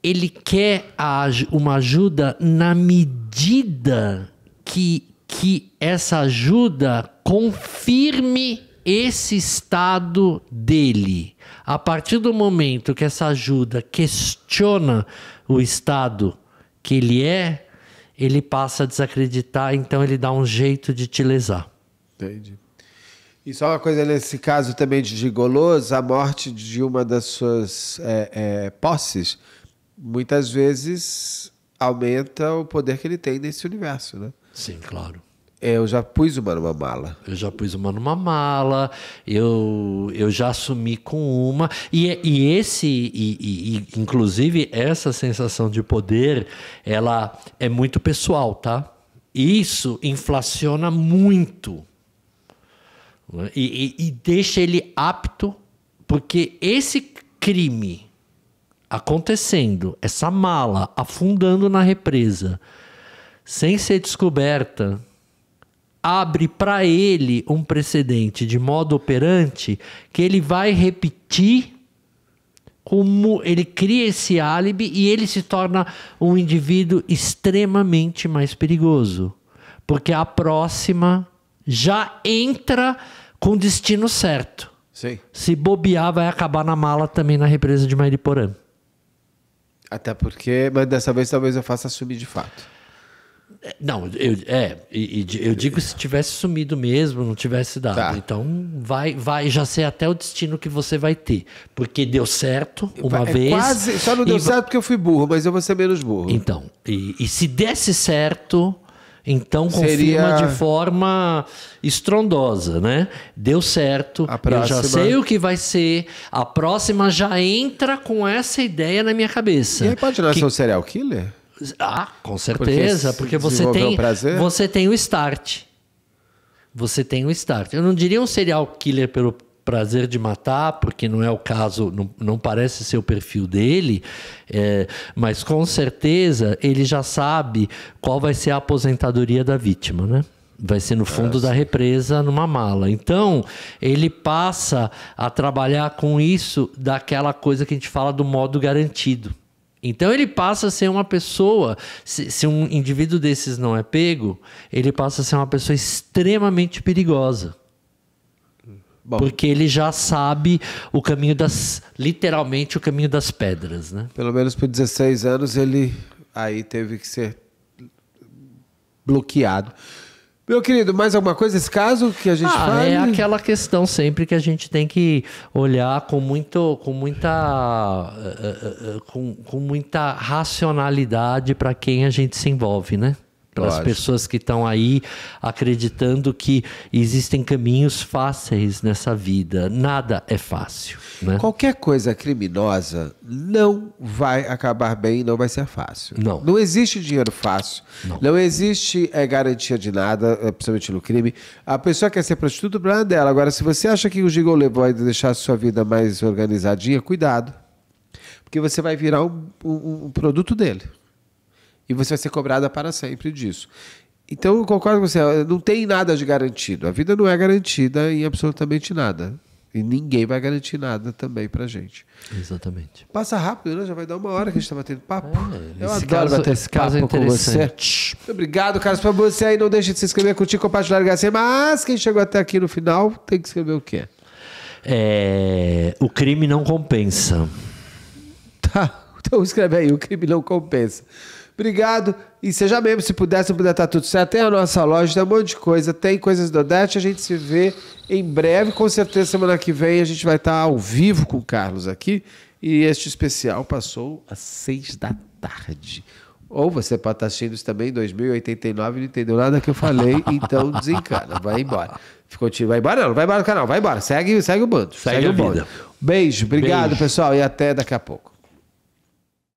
ele quer a, uma ajuda na medida que, que essa ajuda confirme esse estado dele. A partir do momento que essa ajuda questiona o estado que ele é, ele passa a desacreditar, então ele dá um jeito de te lesar. Entendi. E só uma coisa nesse caso também de gigolôs, a morte de uma das suas é, é, posses muitas vezes aumenta o poder que ele tem nesse universo, né? Sim, claro. É, eu já pus uma numa mala. Eu já pus uma numa mala, eu, eu já assumi com uma. E, e esse, e, e, inclusive, essa sensação de poder, ela é muito pessoal, tá? Isso inflaciona muito. Né? E, e deixa ele apto, porque esse crime acontecendo, essa mala afundando na represa, sem ser descoberta, abre para ele um precedente de modo operante que ele vai repetir como ele cria esse álibi e ele se torna um indivíduo extremamente mais perigoso, porque a próxima já entra com destino certo. Sim. Se bobear, vai acabar na mala também na represa de Mariporã. Até porque, mas dessa vez talvez eu faça sumir de fato. É, não, eu, é, e, eu digo se tivesse sumido mesmo, não tivesse dado. Tá. Então vai, vai, já sei até o destino que você vai ter. Porque deu certo uma é, vez. Quase, só não deu certo porque eu fui burro, mas eu vou ser menos burro. Então, e, e se desse certo, então confirma Seria... de forma estrondosa, né? Deu certo. Eu já sei o que vai ser. A próxima já entra com essa ideia na minha cabeça. E aí pode lançar que... um serial killer? Ah, com certeza, porque, porque você tem você tem o start. Você tem o start. Eu não diria um serial killer pelo prazer de matar, porque não é o caso, não, não parece ser o perfil dele, é, mas com certeza ele já sabe qual vai ser a aposentadoria da vítima, né? Vai ser no fundo da represa, numa mala. Então, ele passa a trabalhar com isso daquela coisa que a gente fala do modo garantido. Então ele passa a ser uma pessoa, se, se, um indivíduo desses não é pego, ele passa a ser uma pessoa extremamente perigosa. Bom. Porque ele já sabe o caminho das. literalmente o caminho das pedras, né? Pelo menos por 16 anos ele aí teve que ser bloqueado. Meu querido, mais alguma coisa nesse caso que a gente ah, É aquela questão sempre que a gente tem que olhar com, muito, com muita, eh, eh, eh, com, com muita racionalidade para quem a gente se envolve, né? para as pessoas que estão aí acreditando que existem caminhos fáceis nessa vida. Nada é fácil. Né? Qualquer coisa criminosa não vai acabar bem, não vai ser fácil. Não. Não existe dinheiro fácil. Não, não existe é, garantia de nada, é, principalmente no crime. A pessoa quer ser prostituta, o problema dela. Agora, se você acha que o gigolê vai deixar a sua vida mais organizadinha, cuidado. Porque você vai virar um, um, um produto dele. E você vai ser cobrada para sempre disso. Então eu concordo com você, não tem nada de garantido. A vida não é garantida em absolutamente nada. E ninguém vai garantir nada também para gente. Exatamente. Passa rápido, né? Já vai dar uma hora que a gente estava tá batendo papo. É, eu adoro caso, bater esse caso interessante. É com você. Obrigado, Carlos, por você aí. Não deixe de se inscrever, curtir, compartilhar e assim. Mas quem chegou até aqui no final tem que escrever o quê? É... O crime não compensa. Tá, então escreve aí. O crime não compensa. Obrigado e seja mesmo, se puder, se puder, tá tudo certo. Tem a nossa loja, tem um monte de coisa, tem coisas do Odete. A gente se vê em breve, com certeza semana que vem a gente vai estar tá ao vivo com o Carlos aqui. E este especial passou às seis da tarde. Ou você pode estar tá assistindo isso também em 2089 não entendeu nada que eu falei, então desencana, vai embora. Ficou tiro, vai embora não, vai embora do canal, vai embora. Segue, segue o bando, segue, segue o bando. Beijo, obrigado Beijo. pessoal e até daqui a pouco.